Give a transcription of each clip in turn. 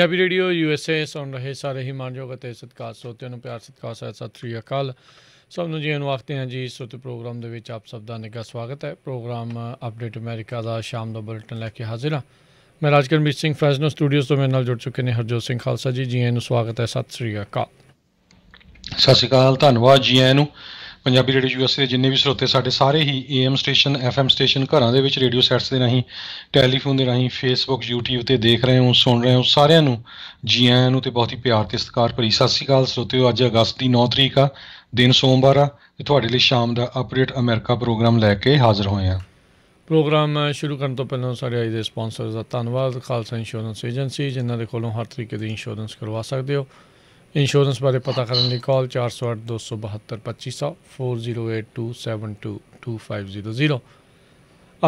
Punjabi radio USA ਸੁਣ ਰਹੇ ਸਾਰੇ ਹੀ ਮਾਨਯੋਗ ਅਤੇ ਸਤਿਕਾਰ ਸੋਤਿਆਂ ਨੂੰ ਪਿਆਰ ਸਤਿਕਾਰ ਸਹਿਤ ਸਤਿ ਸ੍ਰੀ ਅਕਾਲ ਸਭ ਨੂੰ ਜੀ ਨੂੰ ਆਖਦੇ ਹਾਂ ਜੀ ਸੋਤ ਪ੍ਰੋਗਰਾਮ ਦੇ ਵਿੱਚ ਆਪ ਸਭ ਦਾ ਨਿੱਘਾ ਸਵਾਗਤ ਹੈ ਪ੍ਰੋਗਰਾਮ ਅਪਡੇਟ ਅਮਰੀਕਾ ਦਾ ਸ਼ਾਮ ਦਾ ਬੁਲੇਟਿਨ ਲੈ ਕੇ ਹਾਜ਼ਰ ਹਾਂ ਮੈਂ ਮੀਤ ਸਿੰਘ ਫੈਜ਼ਨੋ ਸਟੂਡੀਓਸ ਤੋਂ ਮੇਰੇ ਨਾਲ ਜੁੜ ਚੁੱਕੇ ਨੇ ਹਰਜੋਤ ਸਿੰਘ ਖਾਲਸਾ ਜੀ ਜੀ ਨੂੰ ਸਵਾਗਤ ਹੈ ਸਤਿ ਸ੍ਰੀ ਅਕਾਲ ਸਤਿ ਸ੍ਰੀ ਅਕਾਲ ਧੰਨਵਾਦ ਜੀ ਨੂੰ ਪੰਜਾਬੀ ਰੇਡੀਓ ਯੂਐਸਏ ਦੇ ਜਿੰਨੇ ਵੀ ਸਰੋਤੇ ਸਾਡੇ ਸਾਰੇ ਹੀ ਏਐਮ ਸਟੇਸ਼ਨ ਐਫਐਮ ਸਟੇਸ਼ਨ ਘਰਾਂ ਦੇ ਵਿੱਚ ਰੇਡੀਓ ਸੈਟਸ ਦੇ ਰਾਹੀਂ ਟੈਲੀਫੋਨ ਦੇ ਰਾਹੀਂ ਫੇਸਬੁੱਕ YouTube ਤੇ ਦੇਖ ਰਹੇ ਹੋ ਸੁਣ ਰਹੇ ਹੋ ਸਾਰਿਆਂ ਨੂੰ ਜੀ ਆਇਆਂ ਨੂੰ ਤੇ ਬਹੁਤ ਹੀ ਪਿਆਰ ਤੇ ਸਤਿਕਾਰ ਭਰੀ ਸਤਿ ਸ੍ਰੀ ਅਕਾਲ ਸਰੋਤਿਓ ਅੱਜ ਅਗਸਤ ਦੀ 9 ਤਰੀਕ ਆ ਦਿਨ ਸੋਮਵਾਰ ਆ ਤੇ ਤੁਹਾਡੇ ਲਈ ਸ਼ਾਮ ਦਾ ਅਪਡੇਟ ਅਮਰੀਕਾ ਪ੍ਰੋਗਰਾਮ ਲੈ ਕੇ ਹਾਜ਼ਰ ਹੋਏ ਆ ਪ੍ਰੋਗਰਾਮ ਸ਼ੁਰੂ ਕਰਨ ਤੋਂ ਪਹਿਲਾਂ ਸਾਡੇ ਆਈ ਦੇ ਸਪਾਂਸਰਸ ਦਾ ਧੰਨਵਾਦ ਖਾਲਸਾ ਇੰਸ਼ੋਰੈਂਸ ਏਜੰਸੀ ਜਿਨ੍ਹਾਂ ਦੇ ਕੋਲੋਂ ਹਰ ਤਰੀਕੇ ਦੀ ਇੰਸ਼ੋਰੈਂਸ ਕਰਵਾ ਸਕਦੇ ਹੋ ਇੰਸ਼ੋਰੈਂਸ ਬਾਰੇ ਪਤਾ ਕਰਨ ਲਈ call 4082722500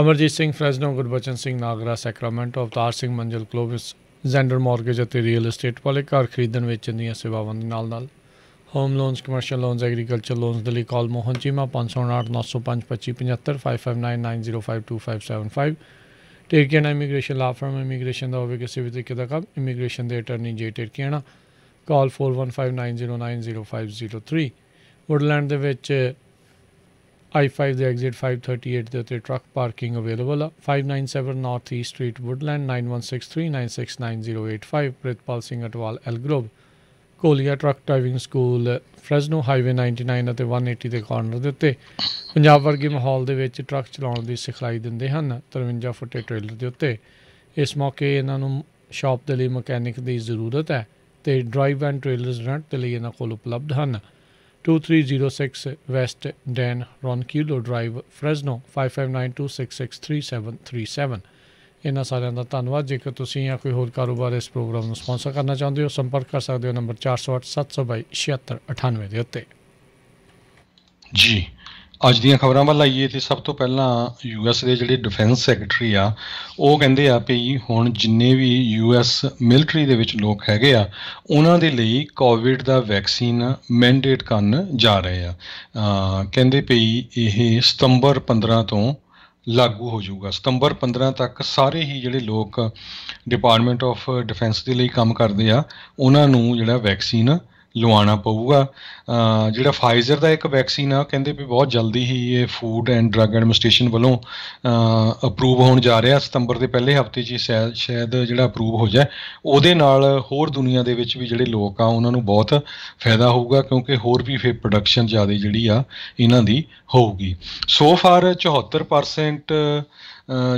Amarjit Singh Fresno Gurbachan Singh Nagra Sacramento Avtar Singh Manjal Clovis Zander mortgage ਅਤੇ ਰੀਅਲ ਏਸਟੇਟ ਵਾਲੇ ਘਰ ਖਰੀਦਣ ਵਿੱਚ ਦੀਆਂ ਸੇਵਾਵਾਂ ਦੇ ਨਾਲ ਨਾਲ home loans commercial loans agriculture loans ਦੇ ਲਈ ਕਾਲ ਮੋਹਨ ਚੀਮਾ 5089052575555990525575 ਟੇਕੇਨਾ ਇਮੀਗ੍ਰੇਸ਼ਨ ਲਾਫਰਮ ਇਮੀਗ੍ਰੇਸ਼ਨ ਦਾ ਹੋਵੇ ਕਿਸੇ ਵੀ ਤਰੀਕੇ ਦਾ ਕੰਮ ਇਮੀਗ੍ਰੇਸ਼ਨ ਦੇ ਅਟਾਰਨੀ ਜੇ ਟੇਕੇਨਾ 7000 ਕਾਲ 4159090503 ਵੁੱਡਲੈਂਡ ਦੇ ਵਿੱਚ i5 ਦੇ ਐਗਜ਼ਿਟ 538 ਦੇ ਉੱਤੇ ਟਰੱਕ ਪਾਰਕਿੰਗ ਅਵੇਲੇਬਲ ਆ 597 north east street Woodland 9163969085 Pritpal Singh Atwal Elk Grove ਕੋਲੀਆ truck driving school Fresno highway 99 ਅਤੇ 180 ਦੇ ਕਾਰਨਰ ਦੇ ਉੱਤੇ ਪੰਜਾਬ ਵਰਗੇ ਮਾਹੌਲ ਦੇ ਵਿੱਚ ਟਰੱਕ ਚਲਾਉਣ ਦੀ ਸਿਖਲਾਈ ਦਿੰਦੇ ਹਨ 53 ਫੁੱਟੇ ਟ੍ਰੇਲਰ ਦੇ ਉੱਤੇ ਇਸ ਮੌਕੇ ਇਹਨਾਂ ਨੂੰ ਸ਼ਾਪ ਦੇ ਲਈ ਮਕੈਨਿਕ ਦੀ ਜ਼ਰੂਰਤ ਹੈ ਤੇ ਡਰਾਈਵ ਐਂਡ ਟ੍ਰੇਲਰਸ ਰੈਂਟ ਤੇ ਲਈ ਇਹਨਾਂ ਕੋਲ ਉਪਲਬਧ ਹਨ 2306 west Dan Ronquillo drive Fresno 5592663737 ਇਹਨਾਂ ਸਾਰਿਆਂ ਦਾ ਧੰਨਵਾਦ ਜੇਕਰ ਤੁਸੀਂ ਜਾਂ ਕੋਈ ਹੋਰ ਕਾਰੋਬਾਰ ਇਸ ਪ੍ਰੋਗਰਾਮ ਨੂੰ ਸਪਾਂਸਰ ਕਰਨਾ ਚਾਹੁੰਦੇ ਹੋ ਸੰਪਰਕ ਕਰ ਸਕਦੇ ਹੋ ਨੰਬਰ 4087226798 ਦੇ ਉੱਤੇ ਜੀ ਅੱਜ ਦੀਆਂ ਖਬਰਾਂ ਵੱਲ ਆਈਏ ਤੇ ਸਭ ਤੋਂ ਪਹਿਲਾਂ ਯੂਐਸ ਦੇ ਜਿਹੜੇ ਡਿਫੈਂਸ ਸੈਕਟਰੀ ਆ ਉਹ ਕਹਿੰਦੇ ਆ ਕਿ ਹੁਣ ਜਿੰਨੇ ਵੀ ਯੂਐਸ ਮਿਲਟਰੀ ਦੇ ਵਿੱਚ ਲੋਕ ਹੈਗੇ ਆ ਉਹਨਾਂ ਦੇ ਲਈ ਕੋਵਿਡ ਦਾ ਵੈਕਸੀਨ ਮੈਂਡੇਟ ਕਰਨ ਜਾ ਰਹੇ ਆ ਕਹਿੰਦੇ ਪਈ ਇਹ ਸਤੰਬਰ 15 ਤੋਂ ਲਾਗੂ ਹੋ ਜਾਊਗਾ ਸਤੰਬਰ 15 ਤੱਕ ਸਾਰੇ ਹੀ ਜਿਹੜੇ ਲੋਕ ਡਿਪਾਰਟਮੈਂਟ ਆਫ ਡਿਫੈਂਸ ਦੇ ਲਈ ਕੰਮ ਕਰਦੇ ਆ ਉਹਨਾਂ ਨੂੰ ਜਿਹੜਾ ਵੈਕਸੀਨ ਲਵਾਉਣਾ ਪਊਗਾ ਜਿਹੜਾ ਫਾਈਜ਼ਰ ਦਾ ਇੱਕ ਵੈਕਸੀਨ ਆ ਕਹਿੰਦੇ ਵੀ ਬਹੁਤ ਜਲਦੀ ਹੀ ਇਹ ਫੂਡ ਐਂਡ ਡਰੱਗ ਐਡਮਿਨਿਸਟ੍ਰੇਸ਼ਨ ਵੱਲੋਂ ਅਪਰੂਵ ਹੋਣ ਜਾ ਰਿਹਾ ਸਤੰਬਰ ਦੇ ਪਹਿਲੇ ਹਫਤੇ 'ਚ ਸ਼ਾਇਦ ਜਿਹੜਾ ਅਪਰੂਵ ਹੋ ਜਾਏ ਉਹਦੇ ਨਾਲ ਹੋਰ ਦੁਨੀਆ ਦੇ ਵਿੱਚ ਵੀ ਜਿਹੜੇ ਲੋਕ ਆ ਉਹਨਾਂ ਨੂੰ ਬਹੁਤ ਫਾਇਦਾ ਹੋਊਗਾ ਕਿਉਂਕਿ ਹੋਰ ਵੀ ਫੇ ਪ੍ਰੋਡਕਸ਼ਨ ਜ਼ਿਆਦਾ ਜਿਹੜੀ ਆ ਇਹਨਾਂ ਦੀ ਹੋਊਗੀ ਸੋ ਫਾਰ 74%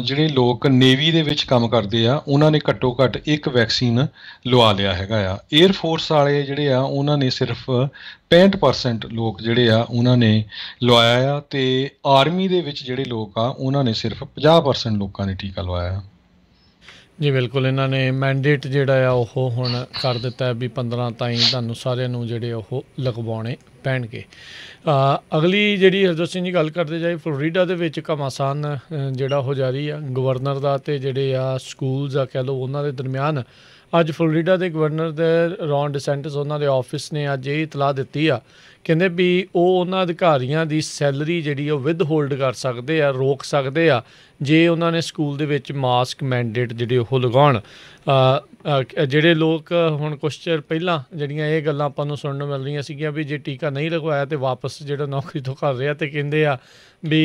ਜਿਹੜੇ ਲੋਕ ਨੇਵੀ ਦੇ ਵਿੱਚ ਕੰਮ ਕਰਦੇ ਆ ਉਹਨਾਂ ਨੇ ਘੱਟੋ ਘੱਟ ਇੱਕ ਵੈਕਸੀਨ ਲਵਾ ਲਿਆ ਹੈਗਾ ਆ 에ਅਰ ਫੋਰਸ ਵਾਲੇ ਜਿਹੜੇ ਆ ਉਹਨਾਂ ਨੇ ਸਿਰਫ 65% ਲੋਕ ਜਿਹੜੇ ਆ ਉਹਨਾਂ ਨੇ ਲਵਾਇਆ ਆ ਤੇ ਆਰਮੀ ਦੇ ਵਿੱਚ ਜਿਹੜੇ ਲੋਕ ਆ ਉਹਨਾਂ ਨੇ ਸਿਰਫ 50% ਲੋਕਾਂ ਨੇ ਟੀਕਾ ਲਵਾਇਆ ਆ ਜੀ ਬਿਲਕੁਲ ਇਹਨਾਂ ਨੇ ਮੈਂਡੇਟ ਜਿਹੜਾ ਆ ਉਹ ਹੁਣ ਕਰ ਦਿੱਤਾ ਵੀ 15 ਤਾਈ ਤੁਹਾਨੂੰ ਸਾਰਿਆਂ ਨੂੰ ਜਿਹੜੇ ਉਹ ਲਗਵਾਉਣੇ ਪੈਣਗੇ ਅਗਲੀ ਜਿਹੜੀ ਹਰਜੋਤ ਸਿੰਘ ਜੀ ਗੱਲ ਕਰਦੇ ਜਾਈ ਫਲੋਰੀਡਾ ਦੇ ਵਿੱਚ ਕਮਾਸਾਨ ਜਿਹੜਾ ਹੋ ਰਹੀ ਆ ਗਵਰਨਰ ਦਾ ਤੇ ਜਿਹੜੇ ਆ ਸਕੂਲਸ ਆ ਕਹਿ ਲਓ ਉਹਨਾਂ ਦੇ ਦਰਮਿਆਨ ਅੱਜ ਫਲੋਰੀਡਾ ਦੇ ਗਵਰਨਰ ਦੇ ਰੌਨ ਡਿਸੈਂਟਸ ਉਹਨਾਂ ਦੇ ਆਫਿਸ ਨੇ ਅੱਜ ਇਹ ਇਤਲਾਹ ਦਿੱਤੀ ਆ ਕਹਿੰਦੇ ਵੀ ਉਹ ਉਹਨਾਂ ਅਧਿਕਾਰੀਆਂ ਦੀ ਸੈਲਰੀ ਜਿਹੜੀ ਉਹ ਵਿਦ ਹੋਲਡ ਕਰ ਸਕਦੇ ਆ ਰੋਕ ਸਕਦੇ ਆ ਜੇ ਉਹਨਾਂ ਨੇ ਸਕੂਲ ਦੇ ਵਿੱਚ ਮਾਸਕ ਮੈਂਡੇਟ ਜਿਹੜੇ ਉਹ ਲਗਾਉਣ ਜਿਹੜੇ ਲੋਕ ਹੁਣ ਕੁਝ ਚਿਰ ਪਹਿਲਾਂ ਜਿਹੜੀਆਂ ਇਹ ਗੱਲਾਂ ਆਪਾਂ ਨੂੰ ਸੁਣਨ ਨੂੰ ਮਿਲ ਰਹੀਆਂ ਸੀਗੀਆਂ ਵੀ ਜੇ ਟੀਕਾ ਨਹੀਂ ਲਗਵਾਇਆ ਤੇ ਵਾਪਸ ਜਿਹੜਾ ਨੌਕਰੀ ਤੋਂ ਕਰ ਰਿਹਾ ਤੇ ਕਹਿੰਦੇ ਆ ਵੀ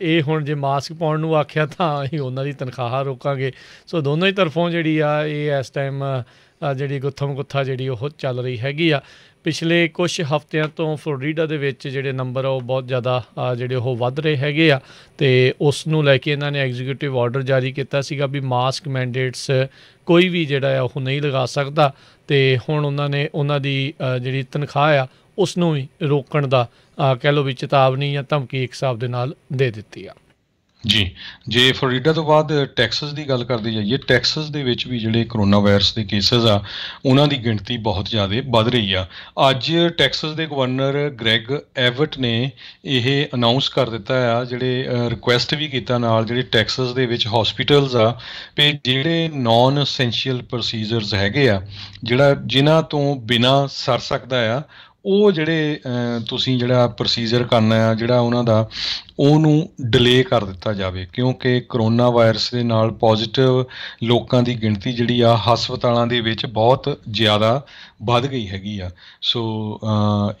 ਇਹ ਹੁਣ ਜੇ ਮਾਸਕ ਪਾਉਣ ਨੂੰ ਆਖਿਆ ਤਾਂ ਅਸੀਂ ਉਹਨਾਂ ਦੀ ਤਨਖਾਹ ਰੋਕਾਂਗੇ ਸੋ ਦੋਨੋਂ ਹੀ ਤਰਫੋਂ ਜਿਹੜੀ ਆ ਇਹ ਇਸ ਟਾਈਮ ਜਿਹੜੀ ਗੁੱਥਮ ਗੁੱਥਾ ਜਿਹੜੀ ਉਹ ਚੱਲ ਰਹੀ ਹੈਗੀ ਆ ਪਿਛਲੇ ਕੁਝ ਹਫ਼ਤਿਆਂ ਤੋਂ ਫਲੋਰੀਡਾ ਦੇ ਵਿੱਚ ਜਿਹੜੇ ਨੰਬਰ ਆ ਉਹ ਬਹੁਤ ਜ਼ਿਆਦਾ ਜਿਹੜੇ ਉਹ ਵੱਧ ਰਹੇ ਹੈਗੇ ਆ ਤੇ ਉਸ ਨੂੰ ਲੈ ਕੇ ਇਹਨਾਂ ਨੇ ਐਗਜ਼ੀਕਿਊਟਿਵ ਆਰਡਰ ਜਾਰੀ ਕੀਤਾ ਸੀਗਾ ਵੀ ਮਾਸਕ ਮੈਂਡੇਟਸ ਕੋਈ ਵੀ ਜਿਹੜਾ ਆ ਉਹ ਨਹੀਂ ਲਗਾ ਸਕਦਾ ਤੇ ਹੁਣ ਉਹਨਾਂ ਨੇ ਉਹਨਾਂ ਦੀ ਜਿਹੜੀ ਤਨਖਾਹ ਆ ਉਸ ਨੂੰ ਵੀ ਰੋਕਣ ਦਾ ਕਹਿ ਲੋ ਵੀ ਚੇਤਾਵਨੀ ਜਾਂ ਧਮਕੀ ਇੱਕ ਹਿਸਾਬ ਦੇ ਨਾਲ ਦੇ ਦਿੱਤੀ ਆ ਜੀ ਜੇ ਫਲੋਰੀਡਾ ਤੋਂ ਬਾਅਦ ਟੈਕਸਸ ਦੀ ਗੱਲ ਕਰਦੇ ਜਾਈਏ ਟੈਕਸਸ ਦੇ ਵਿੱਚ ਵੀ ਜਿਹੜੇ ਕਰੋਨਾ ਵਾਇਰਸ ਦੇ ਕੇਸਸ ਆ ਉਹਨਾਂ ਦੀ ਗਿਣਤੀ ਬਹੁਤ ਜ਼ਿਆਦਾ ਵੱਧ ਰਹੀ ਆ ਅੱਜ ਟੈਕਸਸ ਦੇ ਗਵਰਨਰ ਗ੍ਰੈਗ ਐਵਟ ਨੇ ਇਹ ਅਨਾਉਂਸ ਕਰ ਦਿੱਤਾ ਆ ਜਿਹੜੇ ਰਿਕੁਐਸਟ ਵੀ ਕੀਤਾ ਨਾਲ ਜਿਹੜੇ ਟੈਕਸਸ ਦੇ ਵਿੱਚ ਹਸਪੀਟਲਸ ਆ ਤੇ ਜਿਹੜੇ ਨਾਨ ਐਸੈਂਸ਼ੀਅਲ ਪ੍ਰੋਸੀਜਰਸ ਹੈਗੇ ਆ ਜਿਹੜਾ ਜਿਨ੍ਹਾਂ ਤੋਂ ਬਿਨਾ ਸਰ ਸਕਦਾ ਆ ਉਹ ਜਿਹੜੇ ਤੁਸੀਂ ਜਿਹੜਾ ਪ੍ਰੋਸੀਜਰ ਕਰਨਾ ਆ ਜਿਹੜਾ ਉਹਨਾਂ ਦਾ ਉਹਨੂੰ ਡਿਲੇ ਕਰ ਦਿੱਤਾ ਜਾਵੇ ਕਿਉਂਕਿ ਕਰੋਨਾ ਵਾਇਰਸ ਦੇ ਨਾਲ ਪੋਜ਼ਿਟਿਵ ਲੋਕਾਂ ਦੀ ਗਿਣਤੀ ਜਿਹੜੀ ਆ ਹਸਪਤਾਲਾਂ ਦੇ ਵਿੱਚ ਬਹੁਤ ਜ਼ਿਆਦਾ ਵੱਧ ਗਈ ਹੈਗੀ ਆ ਸੋ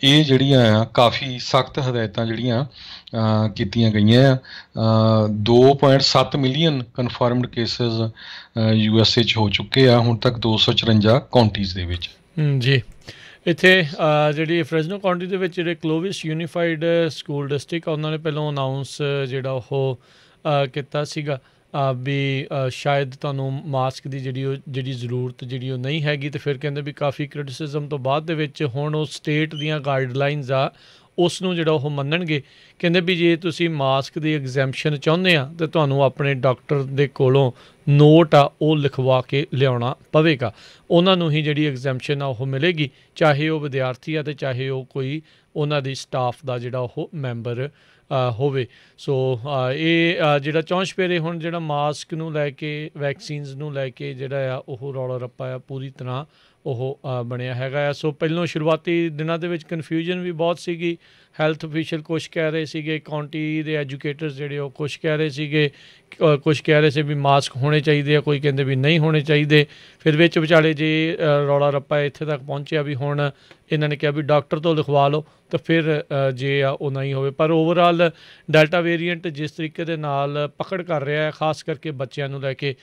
ਇਹ ਜਿਹੜੀਆਂ ਆ ਕਾਫੀ ਸਖਤ ਹਦਾਇਤਾਂ ਜਿਹੜੀਆਂ ਕੀਤੀਆਂ ਗਈਆਂ ਆ 2.7 million confirmed cases U USA ਚ ਹੋ ਚੁੱਕੇ ਆ ਹੁਣ ਤੱਕ 254 ਕਾਉਂਟੀਜ਼ ਦੇ ਵਿੱਚ ਜੀ ਇੱਥੇ ਜਿਹੜੀ ਫ੍ਰੈਜ਼ਨੋ ਕਾਉਂਟੀ ਦੇ ਵਿੱਚ ਜਿਹੜੇ ਕਲੋਵਿਸ ਯੂਨੀਫਾਈਡ ਸਕੂਲ ਡਿਸਟ੍ਰਿਕਟ ਉਹਨਾਂ ਨੇ ਪਹਿਲਾਂ ਅਨਾਉਂਸ ਜਿਹੜਾ ਉਹ ਕੀਤਾ ਸੀਗਾ ਆ ਵੀ ਸ਼ਾਇਦ ਤੁਹਾਨੂੰ ਮਾਸਕ ਦੀ ਜਿਹੜੀ ਉਹ ਜਿਹੜੀ ਜ਼ਰੂਰਤ ਜਿਹੜੀ ਉਹ ਨਹੀਂ ਹੈਗੀ ਤੇ ਫਿਰ ਕਹਿੰਦੇ ਵੀ ਕਾਫੀ ਕ੍ਰਿਟਿਸਿਜ਼ਮ ਤੋਂ ਬਾਅਦ ਦੇ ਵਿੱਚ ਹੁਣ ਉਹ ਸਟੇਟ ਦੀਆਂ ਗਾਈਡਲਾਈਨਸ ਆ ਉਸ ਨੂੰ ਜਿਹੜਾ ਉਹ ਮੰਨਣਗੇ ਕਹਿੰਦੇ ਵੀ ਜੇ ਤੁਸੀਂ ਮਾਸਕ ਦੀ ਐਗਜ਼ੈਂਪਸ਼ਨ ਚਾਹੁੰਦੇ ਆ ਤੇ ਤੁਹਾਨੂੰ ਆਪਣੇ ਡਾਕਟਰ ਦੇ ਕੋਲੋਂ ਨੋਟ ਆ ਉਹ ਲਿਖਵਾ ਕੇ ਲਿਆਉਣਾ ਪਵੇਗਾ ਉਹਨਾਂ ਨੂੰ ਹੀ ਜਿਹੜੀ ਐਗਜ਼ੈਂਪਸ਼ਨ ਆ ਉਹ ਮਿਲੇਗੀ ਚਾਹੇ ਉਹ ਵਿਦਿਆਰਥੀ ਆ ਤੇ ਚਾਹੇ ਉਹ ਕੋਈ ਉਹਨਾਂ ਦੀ ਸਟਾਫ ਦਾ ਜਿਹੜਾ ਉਹ ਮੈਂਬਰ ਹੋਵੇ ਸੋ ਇਹ ਜਿਹੜਾ ਚੌਂਚ ਪੇਰੇ ਹੁਣ ਜਿਹੜਾ ਮਾਸਕ ਨੂੰ ਲੈ ਕੇ ਵੈਕਸੀਨਸ ਨੂੰ ਲੈ ਕੇ ਜਿਹੜਾ ਆ ਉਹ ਰੌਲਾ ਰੱਪਾ ਆ ਪੂਰੀ ਤਰ੍ਹਾਂ ਉਹ ਬਣਿਆ ਹੈਗਾ ਐ ਸੋ ਪਹਿਲੋਂ ਸ਼ੁਰੂਆਤੀ ਦਿਨਾਂ ਦੇ ਵਿੱਚ ਕਨਫਿਊਜ਼ਨ ਵੀ ਬਹੁਤ ਸੀਗੀ ਹੈਲਥ ਅਫੀਸ਼ੀਅਲ ਕੁਝ ਕਹਿ ਰਹੇ ਸੀਗੇ ਕਾਉਂਟੀ ਦੇ ਐਜੂਕੇਟਰਸ ਜਿਹੜੇ ਉਹ ਕੁਝ ਕਹਿ ਰਹੇ ਸੀਗੇ ਕੁਝ ਕਹਿ ਰਹੇ ਸੀ ਵੀ ਮਾਸਕ ਹੋਣੇ ਚਾਹੀਦੇ ਆ ਕੋਈ ਕਹਿੰਦੇ ਵੀ ਨਹੀਂ ਹੋਣੇ ਚਾਹੀਦੇ ਫਿਰ ਵਿੱਚ ਵਿਚਾਲੇ ਜੇ ਰੌਲਾ ਰੱਪਾ ਇੱਥੇ ਤੱਕ ਪਹੁੰਚਿਆ ਵੀ ਹੁਣ ਇਹਨਾਂ ਨੇ ਕਿਹਾ ਵੀ ਡਾਕਟਰ ਤੋਂ ਲਿਖਵਾ ਲਓ ਤਾਂ ਫਿਰ ਜੇ ਆ ਉਹ ਨਹੀਂ ਹੋਵੇ ਪਰ ਓਵਰਆਲ ਡੈਲਟਾ ਵੇਰੀਐਂਟ ਜਿਸ ਤਰੀਕੇ ਦੇ ਨਾਲ ਪਕੜ ਕਰ ਰਿਹਾ ਹੈ ਖਾਸ ਕਰਕੇ ਬੱਚਿਆਂ ਨੂੰ ਲੈ ਕੇ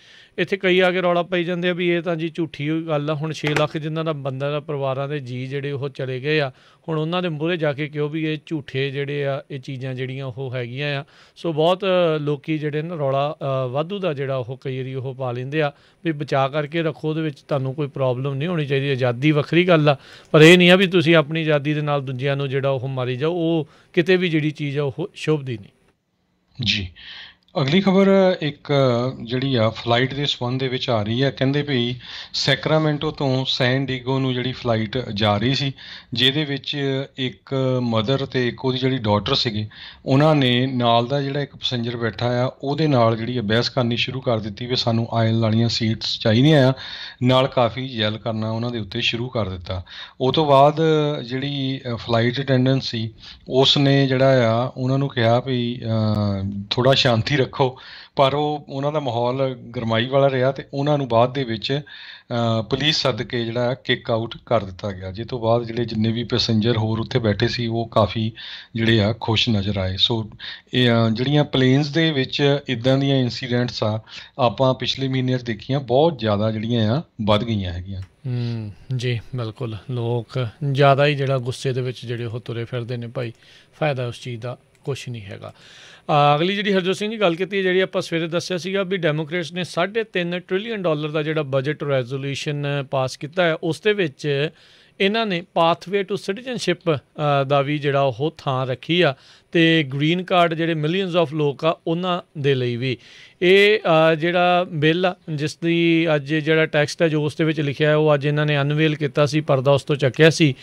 ਇੱਥੇ ਕਈ ਆ ਕੇ ਰੌਲਾ ਪਈ ਜਾਂਦੇ ਆ ਵੀ ਇਹ ਤਾਂ ਜੀ ਝੂਠੀ ਗੱਲ ਆ ਹੁਣ 6 ਲੱਖ ਜਿੰਨਾਂ ਦਾ ਬੰਦਾ ਦਾ ਪਰਿਵਾਰਾਂ ਦੇ ਜੀ ਜਿਹੜੇ ਉਹ ਚਲੇ ਗਏ ਆ ਹੁਣ ਉਹਨਾਂ ਦੇ ਮੂਹਰੇ ਜਾ ਕੇ ਕਿਉਂ ਵੀ ਇਹ ਝੂਠੇ ਜਿਹੜੇ ਆ ਇਹ ਚੀਜ਼ਾਂ ਜਿਹੜੀਆਂ ਉਹ ਹੈਗੀਆਂ ਆ ਸੋ ਬਹੁਤ ਲੋਕੀ ਜਿਹੜੇ ਨੇ ਰੌਲਾ ਰੌਲਾ ਵਾਧੂ ਦਾ ਜਿਹੜਾ ਉਹ ਕਈ ਵਾਰੀ ਉਹ ਪਾ ਲੈਂਦੇ ਆ ਵੀ ਬਚਾ ਕਰਕੇ ਰੱਖੋ ਉਹਦੇ ਵਿੱਚ ਤੁਹਾਨੂੰ ਕੋਈ ਪ੍ਰੋਬਲਮ ਨਹੀਂ ਹੋਣੀ ਚਾਹੀਦੀ ਆਜ਼ਾਦੀ ਵੱਖਰੀ ਗੱਲ ਆ ਪਰ ਇਹ ਨਹੀਂ ਆ ਵੀ ਤੁਸੀਂ ਆਪਣੀ ਆਜ਼ਾਦੀ ਦੇ ਨਾਲ ਦੂਜਿਆਂ ਨੂੰ ਜਿਹੜਾ ਉਹ ਮਾਰੀ ਜਾਓ ਉਹ ਕਿਤੇ ਵੀ ਜਿਹੜੀ ਚੀਜ਼ ਆ ਉਹ ਸ਼ੋਭਦੀ ਨਹੀਂ ਜੀ ਅਗਲੀ ਖਬਰ ਇੱਕ ਜਿਹੜੀ ਆ ਫਲਾਈਟ ਦੇ ਸਬੰਧ ਦੇ ਵਿੱਚ ਆ ਰਹੀ ਹੈ ਕਹਿੰਦੇ ਭਈ ਸੈਕਰਾਮੈਂਟੋ ਤੋਂ ਸੈਨ ਡੀਗੋ ਨੂੰ ਜਿਹੜੀ ਫਲਾਈਟ ਜਾ ਰਹੀ ਸੀ ਜਿਹਦੇ ਵਿੱਚ ਇੱਕ ਮਦਰ ਤੇ ਇੱਕ ਉਹਦੀ ਜਿਹੜੀ ਡਾਟਰ ਸੀਗੇ ਉਹਨਾਂ ਨੇ ਨਾਲ ਦਾ ਜਿਹੜਾ ਇੱਕ ਪੈਸੇਂਜਰ ਬੈਠਾ ਆ ਉਹਦੇ ਨਾਲ ਜਿਹੜੀ ਬਹਿਸ ਕਰਨੀ ਸ਼ੁਰੂ ਕਰ ਦਿੱਤੀ ਵੀ ਸਾਨੂੰ ਆਇਲ ਵਾਲੀਆਂ ਸੀਟਸ ਚਾਹੀਦੀਆਂ ਆ ਨਾਲ ਕਾਫੀ ਯੈਲ ਕਰਨਾ ਉਹਨਾਂ ਦੇ ਉੱਤੇ ਸ਼ੁਰੂ ਕਰ ਦਿੱਤਾ ਉਸ ਤੋਂ ਬਾਅਦ ਜਿਹੜੀ ਫਲਾਈਟ ਅਟੈਂਡੈਂਸੀ ਸੀ ਉਸ ਨੇ ਜਿਹੜਾ ਆ ਉਹਨਾਂ ਨੂੰ ਕਿਹਾ ਵੀ ਥੋੜਾ ਸ਼ਾਂਤੀ ਰੱਖੋ ਪਰ ਉਹ ਉਹਨਾਂ ਦਾ ਮਾਹੌਲ ਗਰਮਾਈ ਵਾਲਾ ਰਿਹਾ ਤੇ ਉਹਨਾਂ ਨੂੰ ਬਾਅਦ ਦੇ ਵਿੱਚ ਪੁਲਿਸ ਸੱਦ ਕੇ ਜਿਹੜਾ ਕਿਕ ਆਊਟ ਕਰ ਦਿੱਤਾ ਗਿਆ ਜਿਸ ਤੋਂ ਬਾਅਦ ਜਿਹੜੇ ਜਿੰਨੇ ਵੀ ਪੈਸੇਂਜਰ ਹੋਰ ਉੱਥੇ ਬੈਠੇ ਸੀ ਉਹ ਕਾਫੀ ਜਿਹੜੇ ਆ ਖੁਸ਼ ਨਜ਼ਰ ਆਏ ਸੋ ਇਹ ਜਿਹੜੀਆਂ ਪਲੇਨਸ ਦੇ ਵਿੱਚ ਇਦਾਂ ਦੀਆਂ ਇਨਸੀਡੈਂਟਸ ਆ ਆਪਾਂ ਪਿਛਲੇ ਮਹੀਨੇ ਦੇਖੀਆਂ ਬਹੁਤ ਜ਼ਿਆਦਾ ਜਿਹੜੀਆਂ ਆ ਵੱਧ ਗਈਆਂ ਹੈਗੀਆਂ ਹੂੰ ਜੀ ਬਿਲਕੁਲ ਲੋਕ ਜ਼ਿਆਦਾ ਹੀ ਜਿਹੜਾ ਗੁੱਸੇ ਦੇ ਵਿੱਚ ਜਿਹੜੇ ਉਹ ਤੁਰੇ ਫਿਰਦੇ ਨੇ ਭਾਈ ਫਾਇਦਾ ਉਸ ਚੀਜ਼ ਦਾ ਕੁਝ ਨਹੀਂ ਹੈਗਾ ਅਗਲੀ ਜਿਹੜੀ ਹਰਜੋਤ ਸਿੰਘ ਜੀ ਗੱਲ ਕੀਤੀ ਹੈ ਜਿਹੜੀ ਆਪਾਂ ਸਵੇਰੇ ਦੱਸਿਆ ਸੀਗਾ ਵੀ ਡੈਮੋਕ੍ਰੇਟਸ ਨੇ 3.5 ਟ੍ਰਿਲੀਅਨ ਡਾਲਰ ਦਾ ਜਿਹੜਾ ਬਜਟ ਰੈਜ਼ੋਲੂਸ਼ਨ ਪਾਸ ਕੀਤਾ ਹੈ ਉਸ ਦੇ ਵਿੱਚ ਇਹਨਾਂ ਨੇ ਪਾਥਵੇ ਟੂ ਸਿਟੀਜ਼ਨਸ਼ਿਪ ਦਾ ਵੀ ਜਿਹੜਾ ਉਹ ਥਾਂ ਰੱਖੀ ਆ ਤੇ ਗ੍ਰੀਨ ਕਾਰਡ ਜਿਹੜੇ ਮਿਲੀਅਨਸ ਆਫ ਲੋਕ ਆ ਉਹਨਾਂ ਦੇ ਲਈ ਵੀ ਇਹ ਜਿਹੜਾ ਬਿੱਲ ਜਿਸ ਦੀ ਅੱਜ ਜਿਹੜਾ ਟੈਕਸਟ ਹੈ ਜੋ ਉਸ ਦੇ ਵਿੱਚ ਲਿਖਿਆ ਹੈ ਉਹ ਅੱਜ ਇਹਨਾਂ ਨੇ ਅਨਵੇਲ ਕੀਤਾ ਸੀ ਪਰਦਾ ਉਸ ਤੋਂ ਚੱਕਿਆ ਸੀ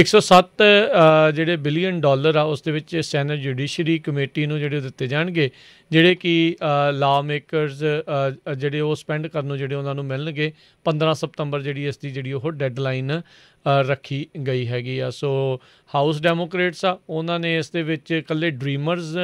107 ਜਿਹੜੇ ਬਿਲੀਅਨ ਡਾਲਰ ਆ ਉਸ ਦੇ ਵਿੱਚ ਸੈਨੇਟ ਜੁਡੀਸ਼ਰੀ ਕਮੇਟੀ ਨੂੰ ਜਿਹੜੇ ਦਿੱਤੇ ਜਾਣਗੇ ਜਿਹੜੇ ਕਿ ਲਾ ਮੇਕਰਸ ਜਿਹੜੇ ਉਹ ਸਪੈਂਡ ਕਰਨ ਨੂੰ ਜਿਹੜੇ ਉਹਨਾਂ ਨੂੰ ਮਿਲਣਗੇ 15 ਸਤੰਬਰ ਜਿਹੜੀ ਇਸ ਦੀ ਜਿਹੜੀ ਉਹ ਡੈਡਲਾਈਨ ਰੱਖੀ ਗਈ ਹੈਗੀ ਆ ਸੋ ਹਾਊਸ ਡੈਮੋਕ੍ਰੇਟਸ ਆ ਉਹਨਾਂ ਨੇ ਇਸ ਦੇ ਵਿੱਚ ਇਕੱਲੇ ਡ੍ਰੀਮਰਸ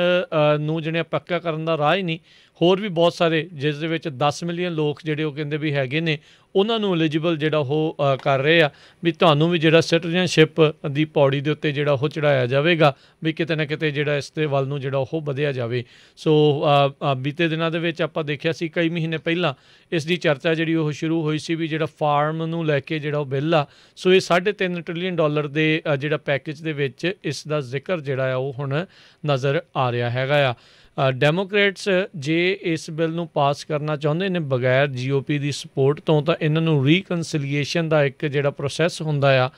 ਨੂੰ ਜਿਹੜੇ ਪੱਕਾ ਕਰਨ ਦਾ ਰਾਹ ਹੀ ਨਹੀਂ ਹੋਰ ਵੀ ਬਹੁਤ ਸਾਰੇ ਜਿਸ ਦੇ ਵਿੱਚ 10 ਮਿਲੀਅਨ ਲੋਕ ਜਿਹੜੇ ਉਹ ਕਹਿੰਦੇ ਵੀ ਹੈਗੇ ਨੇ ਉਹਨਾਂ ਨੂੰ ਐਲੀਜੀਬਲ ਜਿਹੜਾ ਉਹ ਕਰ ਰਹੇ ਆ ਵੀ ਤੁਹਾਨੂੰ ਵੀ ਜਿਹੜਾ ਸਿਟੀਜ਼ਨਸ਼ਿਪ ਦੀ ਪੌੜੀ ਦੇ ਉੱਤੇ ਜਿਹੜਾ ਉਹ ਚੜਾਇਆ ਜਾਵੇਗਾ ਵੀ ਕਿਤੇ ਨਾ ਕਿਤੇ ਜਿਹੜਾ ਇਸ ਦੇ ਵੱਲ ਨੂੰ ਜਿਹੜਾ ਉਹ ਵਧਿਆ ਜਾਵੇ ਸੋ ਬੀਤੇ ਦਿਨਾਂ ਦੇ ਵਿੱਚ ਆਪਾਂ ਦੇਖਿਆ ਸੀ ਕਈ ਮਹੀਨੇ ਪਹਿਲਾਂ ਇਸ ਦੀ ਚਰਚਾ ਜਿਹੜੀ ਉਹ ਸ਼ੁਰੂ ਹੋਈ ਸੀ ਵੀ ਜਿਹੜਾ ਫਾਰਮ ਨੂੰ ਲੈ ਕੇ ਜਿਹੜਾ ਉਹ ਬਿੱਲ ਆ ਸੋ ਇਹ 3.5 ਟ੍ਰਿਲੀਅਨ ਡਾਲਰ ਦੇ ਜਿਹੜਾ ਪੈਕੇਜ ਦੇ ਵਿੱਚ ਇਸ ਦਾ ਜ਼ਿਕਰ ਜਿਹੜਾ ਆ ਉਹ ਹੁਣ ਨਜ਼ਰ ਆ ਰਿਹਾ ਹੈਗਾ ਆ ਡੈਮੋਕ੍ਰੇਟਸ ਜੇ ਇਸ ਬਿੱਲ ਨੂੰ ਪਾਸ ਕਰਨਾ ਚਾਹੁੰਦੇ ਨੇ ਬਗੈਰ ਜੀਓਪੀ ਦੀ ਸਪੋਰਟ ਤੋਂ ਤਾਂ ਇਹਨਾਂ ਨੂੰ ਰੀਕਨਸੀਲੀਏਸ਼ਨ ਦਾ ਇੱਕ ਜਿਹੜਾ ਪ੍ਰੋਸੈਸ ਹੁੰਦਾ ਆ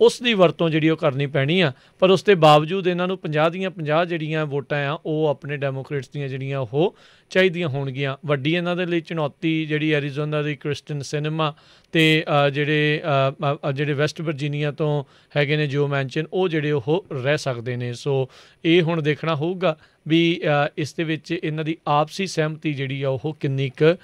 ਉਸ ਦੀ ਵਰਤੋਂ ਜਿਹੜੀ ਉਹ ਕਰਨੀ ਪੈਣੀ ਆ ਪਰ ਉਸ ਦੇ ਬਾਵਜੂਦ ਇਹਨਾਂ ਨੂੰ 50 ਦੀਆਂ 50 ਜਿਹੜੀਆਂ ਵੋਟਾਂ ਆ ਉਹ ਆਪਣੇ ਡੈਮੋਕ੍ਰੇਟਸ ਦੀਆਂ ਜਿਹੜੀਆਂ ਉਹ ਚਾਹੀਦੀਆਂ ਹੋਣਗੀਆਂ ਵੱਡੀ ਇਹਨਾਂ ਦੇ ਲਈ ਚੁਣੌਤੀ ਜਿਹੜੀ ਐਰੀਜ਼ੋਨਾ ਦੀ ਕ੍ਰਿਸਟਨ ਸਿਨੇਮਾ ਤੇ ਜਿਹੜੇ ਜਿਹੜੇ ਵੈਸਟ ਵਰਜੀਨੀਆ ਤੋਂ ਹੈਗੇ ਨੇ ਜੋ ਮੈਂਸ਼ਨ ਉਹ ਜਿਹੜੇ ਉਹ ਰਹਿ ਸਕਦੇ ਨੇ ਸੋ ਇਹ ਹੁਣ ਦੇਖਣਾ ਹੋਊਗਾ ਵੀ ਇਸ ਦੇ ਵਿੱਚ ਇਹਨਾਂ ਦੀ ਆਪਸੀ ਸਹਿਮਤੀ ਜਿਹੜੀ ਆ ਉਹ ਕਿੰਨੀ ਕੁ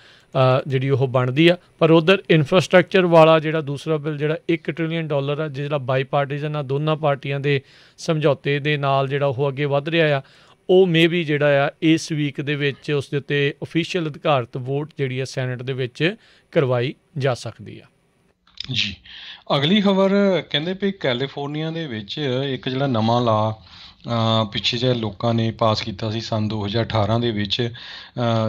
ਜਿਹੜੀ ਉਹ ਬਣਦੀ ਆ ਪਰ ਉਧਰ ਇਨਫਰਾਸਟ੍ਰਕਚਰ ਵਾਲਾ ਜਿਹੜਾ ਦੂਸਰਾ ਬਿੱਲ ਜਿਹੜਾ 1 ਟ੍ਰਿਲੀਅਨ ਡਾਲਰ ਆ ਜਿਹੜਾ ਬਾਈਪਾਰਟੀਜ਼ਨ ਆ ਦੋਨਾਂ ਪਾਰਟੀਆਂ ਦੇ ਸਮਝੌਤੇ ਦੇ ਨਾਲ ਜਿਹੜਾ ਉਹ ਅੱਗੇ ਵਧ ਰਿਹਾ ਆ ਉਹ ਮੇਬੀ ਜਿਹੜਾ ਆ ਇਸ ਵੀਕ ਦੇ ਵਿੱਚ ਉਸ ਦੇ ਉੱਤੇ ਅਫੀਸ਼ੀਅਲ ਅਧਿਕਾਰਤ ਵੋਟ ਜਿਹੜੀ ਆ ਸੈਨੇਟ ਦੇ ਵਿੱਚ ਕਰਵਾਈ ਜਾ ਸਕਦੀ ਆ ਜੀ ਅਗਲੀ ਖਬਰ ਕਹਿੰਦੇ ਪਈ ਕੈਲੀਫੋਰਨੀਆ ਦੇ ਵਿੱਚ ਇੱਕ ਜਿਹੜਾ ਨਵਾਂ ਲਾ ਪਿੱਛੇ ਜੇ ਲੋਕਾਂ ਨੇ ਪਾਸ ਕੀਤਾ ਸੀ ਸਨ 2018 ਦੇ ਵਿੱਚ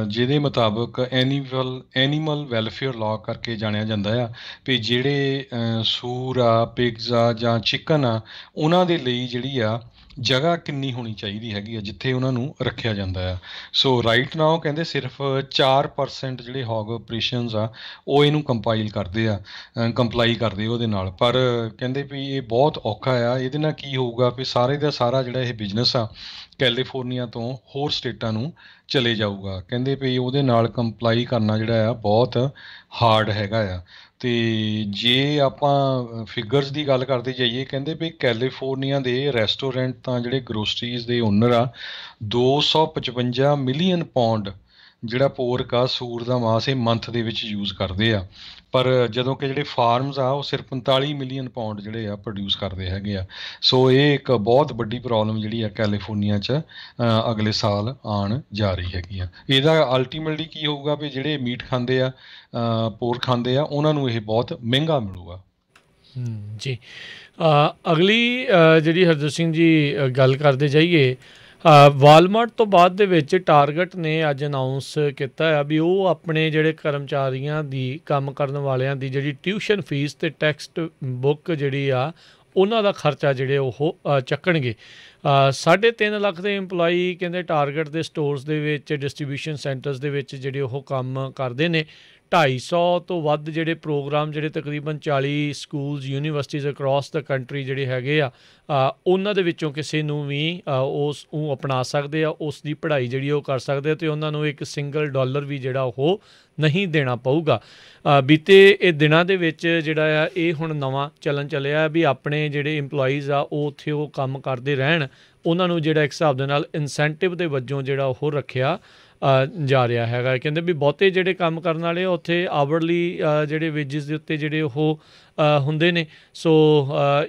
ਜਿਹਦੇ ਮੁਤਾਬਕ ਐਨੀਮਲ ਐਨੀਮਲ ਵੈਲਫੇਅਰ ਲਾ ਕਰਕੇ ਜਾਣਿਆ ਜਾਂਦਾ ਆ ਕਿ ਜਿਹੜੇ ਸੂਰ ਆ ਪਿਗਜ਼ਾ ਆ ਜਾਂ ਚਿਕਨ ਆ ਉਹਨਾਂ ਦੇ ਲਈ ਜਿਹੜੀ ਆ ਜਗ੍ਹਾ ਕਿੰਨੀ ਹੋਣੀ ਚਾਹੀਦੀ ਹੈਗੀ ਆ ਜਿੱਥੇ ਉਹਨਾਂ ਨੂੰ ਰੱਖਿਆ ਜਾਂਦਾ ਆ ਸੋ ਰਾਈਟ ਨਾਓ ਕਹਿੰਦੇ ਸਿਰਫ 4% ਜਿਹੜੇ ਹੌਗ ਆਪਰੇਸ਼ਨਸ ਆ ਉਹ ਇਹਨੂੰ ਕੰਪਾਈਲ ਕਰਦੇ ਆ ਕੰਪਲਾਈ ਕਰਦੇ ਉਹਦੇ ਨਾਲ ਪਰ ਕਹਿੰਦੇ ਵੀ ਇਹ ਬਹੁਤ ਔਖਾ ਆ ਇਹਦੇ ਨਾਲ ਕੀ ਹੋਊਗਾ ਵੀ ਸਾਰੇ ਦਾ ਸਾਰਾ ਜਿਹੜਾ ਇਹ ਬਿਜ਼ਨਸ ਆ ਕੈਲੀਫੋਰਨੀਆ ਤੋਂ ਹੋਰ ਸਟੇਟਾਂ ਨੂੰ ਚਲੇ ਜਾਊਗਾ ਕਹਿੰਦੇ ਵੀ ਉਹਦੇ ਨਾਲ ਕੰਪਲਾਈ ਕਰਨਾ ਜਿਹੜਾ ਆ ਬਹੁਤ ਹਾਰਡ ਹੈਗਾ ਆ ਤੇ ਜੇ ਆਪਾਂ ਫਿਗਰਸ ਦੀ ਗੱਲ ਕਰਦੇ ਜਾਈਏ ਕਹਿੰਦੇ ਵੀ ਕੈਲੀਫੋਰਨੀਆ ਦੇ ਰੈਸਟੋਰੈਂਟ ਤਾਂ ਜਿਹੜੇ ਗਰੋਸਰੀਜ਼ ਦੇ ਓਨਰ ਆ 255 ਮਿਲੀਅਨ ਪੌਂਡ ਜਿਹੜਾ ਪੋਰਕ ਆ ਸੂਰ ਦਾ ਮਾਸ ਇਹ ਮੰਥ ਦੇ ਵਿੱਚ ਯੂਜ਼ ਕਰਦੇ ਆ ਪਰ ਜਦੋਂ ਕਿ ਜਿਹੜੇ ਫਾਰਮਸ ਆ ਉਹ ਸਿਰਫ 45 ਮਿਲੀਅਨ ਪਾਉਂਡ ਜਿਹੜੇ ਆ ਪ੍ਰੋਡਿਊਸ ਕਰਦੇ ਹੈਗੇ ਆ ਸੋ ਇਹ ਇੱਕ ਬਹੁਤ ਵੱਡੀ ਪ੍ਰੋਬਲਮ ਜਿਹੜੀ ਆ ਕੈਲੀਫੋਰਨੀਆ 'ਚ ਅਗਲੇ ਸਾਲ ਆਣ ਜਾ ਰਹੀ ਹੈਗੀ ਆ ਇਹਦਾ ਅਲਟੀਮੇਟਲੀ ਕੀ ਹੋਊਗਾ ਵੀ ਜਿਹੜੇ ਮੀਟ ਖਾਂਦੇ ਆ ਪੋਰ ਖਾਂਦੇ ਆ ਉਹਨਾਂ ਨੂੰ ਇਹ ਬਹੁਤ ਮਹਿੰਗਾ ਮਿਲੂਗਾ ਹੂੰ ਜੀ ਅਗਲੀ ਜਿਹੜੀ ਹਰਜੋਤ ਸਿੰਘ ਜੀ ਗੱਲ ਕਰਦੇ ਜਾਈਏ ਵਾਲਮਾਰਟ ਤੋਂ ਬਾਅਦ ਦੇ ਵਿੱਚ ਟਾਰਗੇਟ ਨੇ ਅੱਜ ਅਨਾਉਂਸ ਕੀਤਾ ਹੈ ਵੀ ਉਹ ਆਪਣੇ ਜਿਹੜੇ ਕਰਮਚਾਰੀਆਂ ਦੀ ਕੰਮ ਕਰਨ ਵਾਲਿਆਂ ਦੀ ਜਿਹੜੀ ਟਿਊਸ਼ਨ ਫੀਸ ਤੇ ਟੈਕਸਟ ਬੁੱਕ ਜਿਹੜੀ ਆ ਉਹਨਾਂ ਦਾ ਖਰਚਾ ਜਿਹੜੇ ਉਹ ਚੱਕਣਗੇ 3.5 ਲੱਖ ਦੇ EMPLOYEE ਕਹਿੰਦੇ ਟਾਰਗੇਟ ਦੇ ਸਟੋਰਸ ਦੇ ਵਿੱਚ ਡਿਸਟ੍ਰੀਬਿਊਸ਼ਨ ਸੈਂਟਰਸ ਦੇ ਵਿੱਚ ਜਿਹੜੇ ਉਹ ਕੰਮ ਕਰਦੇ ਨੇ 250 ਤੋਂ ਵੱਧ ਜਿਹੜੇ ਪ੍ਰੋਗਰਾਮ ਜਿਹੜੇ ਤਕਰੀਬਨ 40 schools universities across the country ਜਿਹੜੇ ਹੈਗੇ ਆ ਉਹਨਾਂ ਦੇ ਵਿੱਚੋਂ ਕਿਸੇ ਨੂੰ ਵੀ ਉਸ ਨੂੰ ਅਪਣਾ ਸਕਦੇ ਆ ਉਸ ਦੀ ਪੜ੍ਹਾਈ ਜਿਹੜੀ ਉਹ ਕਰ ਸਕਦੇ ਤੇ ਉਹਨਾਂ ਨੂੰ ਇੱਕ ਸਿੰਗਲ ਡਾਲਰ ਵੀ ਜਿਹੜਾ ਉਹ ਨਹੀਂ ਦੇਣਾ ਪਊਗਾ ਬੀਤੇ ਇਹ ਦਿਨਾਂ ਦੇ ਵਿੱਚ ਜਿਹੜਾ ਆ ਇਹ ਹੁਣ ਨਵਾਂ ਚੱਲਣ ਚੱਲਿਆ ਵੀ ਆਪਣੇ ਜਿਹੜੇ EMPLOYEES ਆ ਉਹ ਉੱਥੇ ਉਹ ਕੰਮ ਕਰਦੇ ਰਹਿਣ ਉਹਨਾਂ ਨੂੰ ਜਿਹੜਾ ਇੱਕ ਹਿਸਾਬ ਦੇ ਨਾਲ ਇਨਸੈਂਟਿਵ ਦੇ ਵਜੋਂ ਜਿਹੜਾ ਉਹ ਰੱਖਿਆ ਜਾ ਰਿਹਾ ਹੈਗਾ ਕਹਿੰਦੇ ਵੀ ਬਹੁਤੇ ਜਿਹੜੇ ਕੰਮ ਕਰਨ ਵਾਲੇ ਉੱਥੇ ਆਵਰਲੀ ਜਿਹੜੇ ਵੇਜਸ ਦੇ ਉੱਤੇ ਜਿਹੜੇ ਉਹ ਹੁੰਦੇ ਨੇ ਸੋ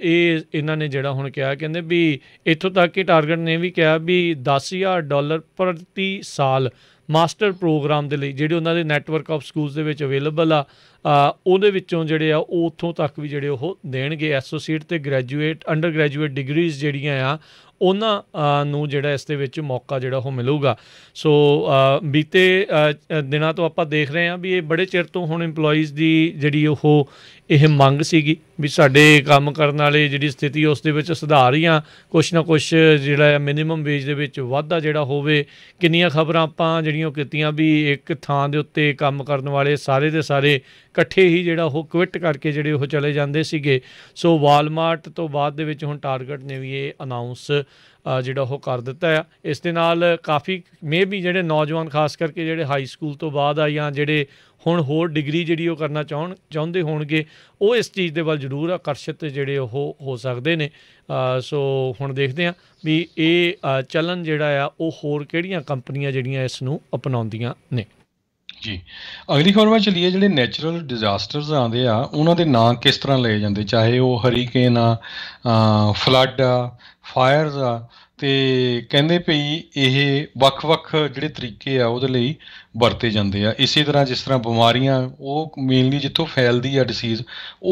ਇਹ ਇਹਨਾਂ ਨੇ ਜਿਹੜਾ ਹੁਣ ਕਿਹਾ ਕਹਿੰਦੇ ਵੀ ਇੱਥੋਂ ਤੱਕ ਕਿ ਟਾਰਗੇਟ ਨੇ ਵੀ ਕਿਹਾ ਵੀ 10000 ਡਾਲਰ ਪ੍ਰਤੀ ਸਾਲ ਮਾਸਟਰ ਪ੍ਰੋਗਰਾਮ ਦੇ ਲਈ ਜਿਹੜੇ ਉਹਨਾਂ ਦੇ ਨੈਟਵਰਕ ਆਫ ਸਕੂਲਸ ਦੇ ਵਿੱਚ ਅਵੇਲੇਬਲ ਆ ਉਹਦੇ ਵਿੱਚੋਂ ਜਿਹੜੇ ਆ ਉਹ ਉਥੋਂ ਤੱਕ ਵੀ ਜਿਹੜੇ ਉਹ ਦੇਣਗੇ ਐਸੋਸੀਏਟ ਤੇ ਗ੍ਰੈਜੂਏਟ ਅੰਡਰ ਗ੍ਰੈਜੂਏਟ ਡਿਗਰੀਜ਼ ਜਿਹੜੀਆਂ ਆ ਉਹਨਾਂ ਨੂੰ ਜਿਹੜਾ ਇਸ ਦੇ ਵਿੱਚ ਮੌਕਾ ਜਿਹੜਾ ਉਹ ਮਿਲੂਗਾ ਸੋ ਬੀਤੇ ਦਿਨਾਂ ਤੋਂ ਆਪਾਂ ਦੇਖ ਰਹੇ ਹਾਂ ਵੀ ਇਹ ਬੜੇ ਚਿਰ ਤੋਂ ਹੁਣ EMPLOYEES ਦੀ ਜਿਹੜੀ ਉਹ ਇਹ ਮੰਗ ਸੀਗੀ ਵੀ ਸਾਡੇ ਕੰਮ ਕਰਨ ਵਾਲੇ ਜਿਹੜੀ ਸਥਿਤੀ ਉਸ ਦੇ ਵਿੱਚ ਸੁਧਾਰ ਆ ਕੁਛ ਨਾ ਕੁਛ ਜਿਹੜਾ ਮਿਨੀਮਮ ਵੇਜ ਦੇ ਵਿੱਚ ਵਾਧਾ ਜਿਹੜਾ ਹੋਵੇ ਕਿੰਨੀਆਂ ਖਬਰਾਂ ਆਪਾਂ ਜਿਹੜੀਆਂ ਕੀਤੀਆਂ ਵੀ ਇੱਕ ਥਾਂ ਦੇ ਉੱਤੇ ਕੰਮ ਕਰਨ ਵਾਲੇ ਸਾਰੇ ਦੇ ਸਾਰੇ ਇਕੱਠੇ ਹੀ ਜਿਹੜਾ ਉਹ ਕੁਇਟ ਕਰਕੇ ਜਿਹੜੇ ਉਹ ਚਲੇ ਜਾਂਦੇ ਸੀਗੇ ਸੋ ਵਾਲਮਾਰਟ ਤੋਂ ਬਾਅਦ ਦੇ ਵਿੱਚ ਹੁਣ ਟਾਰਗੇਟ ਨੇ ਵੀ ਇਹ ਅਨਾਉਂਸ ਜਿਹੜਾ ਉਹ ਕਰ ਦਿੱਤਾ ਆ ਇਸ ਦੇ ਨਾਲ ਕਾਫੀ ਮੇ ਵੀ ਜਿਹੜੇ ਨੌਜਵਾਨ ਖਾਸ ਕਰਕੇ ਜਿਹੜੇ ਹਾਈ ਸਕੂਲ ਤੋਂ ਬਾਅਦ ਆ ਜਾਂ ਜਿਹੜੇ ਹੁਣ ਹੋਰ ਡਿਗਰੀ ਜਿਹੜੀ ਉਹ ਕਰਨਾ ਚਾਹਣ ਚਾਹੁੰਦੇ ਹੋਣਗੇ ਉਹ ਇਸ ਚੀਜ਼ ਦੇ ਵੱਲ ਜ਼ਰੂਰ ਆਕਰਸ਼ਿਤ ਜਿਹੜੇ ਉਹ ਹੋ ਸਕਦੇ ਨੇ ਸੋ ਹੁਣ ਦੇਖਦੇ ਆ ਵੀ ਇਹ ਚਲਨ ਜਿਹੜਾ ਆ ਉਹ ਹੋਰ ਕਿਹੜੀਆਂ ਕੰਪਨੀਆਂ ਜਿਹੜੀਆਂ ਇਸ ਨੂੰ ਅਪਣਾਉਂਦੀਆਂ ਨੇ ਜੀ ਅਗਲੀ ਖਬਰ ਵਿੱਚ ਲਈਏ ਜਿਹੜੇ ਨੇਚਰਲ ਡਿਜ਼ਾਸਟਰਸ ਆਉਂਦੇ ਆ ਉਹਨਾਂ ਦੇ ਨਾਂ ਕਿਸ ਤਰ੍ਹਾਂ ਲਏ ਜਾਂਦੇ ਚਾਹੇ ਉਹ ਹਰੀਕੇਨ ਆ ਫਲੱਡ ਆ ਫਾਇਰਸ ਆ ਤੇ ਕਹਿੰਦੇ ਪਈ ਇਹ ਵੱਖ-ਵੱਖ ਜਿਹੜੇ ਤਰੀਕੇ ਆ ਉਹਦੇ ਲਈ ਵਰਤੇ ਜਾਂਦੇ ਆ ਇਸੇ ਤਰ੍ਹਾਂ ਜਿਸ ਤਰ੍ਹਾਂ ਬਿਮਾਰੀਆਂ ਉਹ ਮੇਨਲੀ ਜਿੱਥੋਂ ਫੈਲਦੀ ਆ ਡਿਸੀਜ਼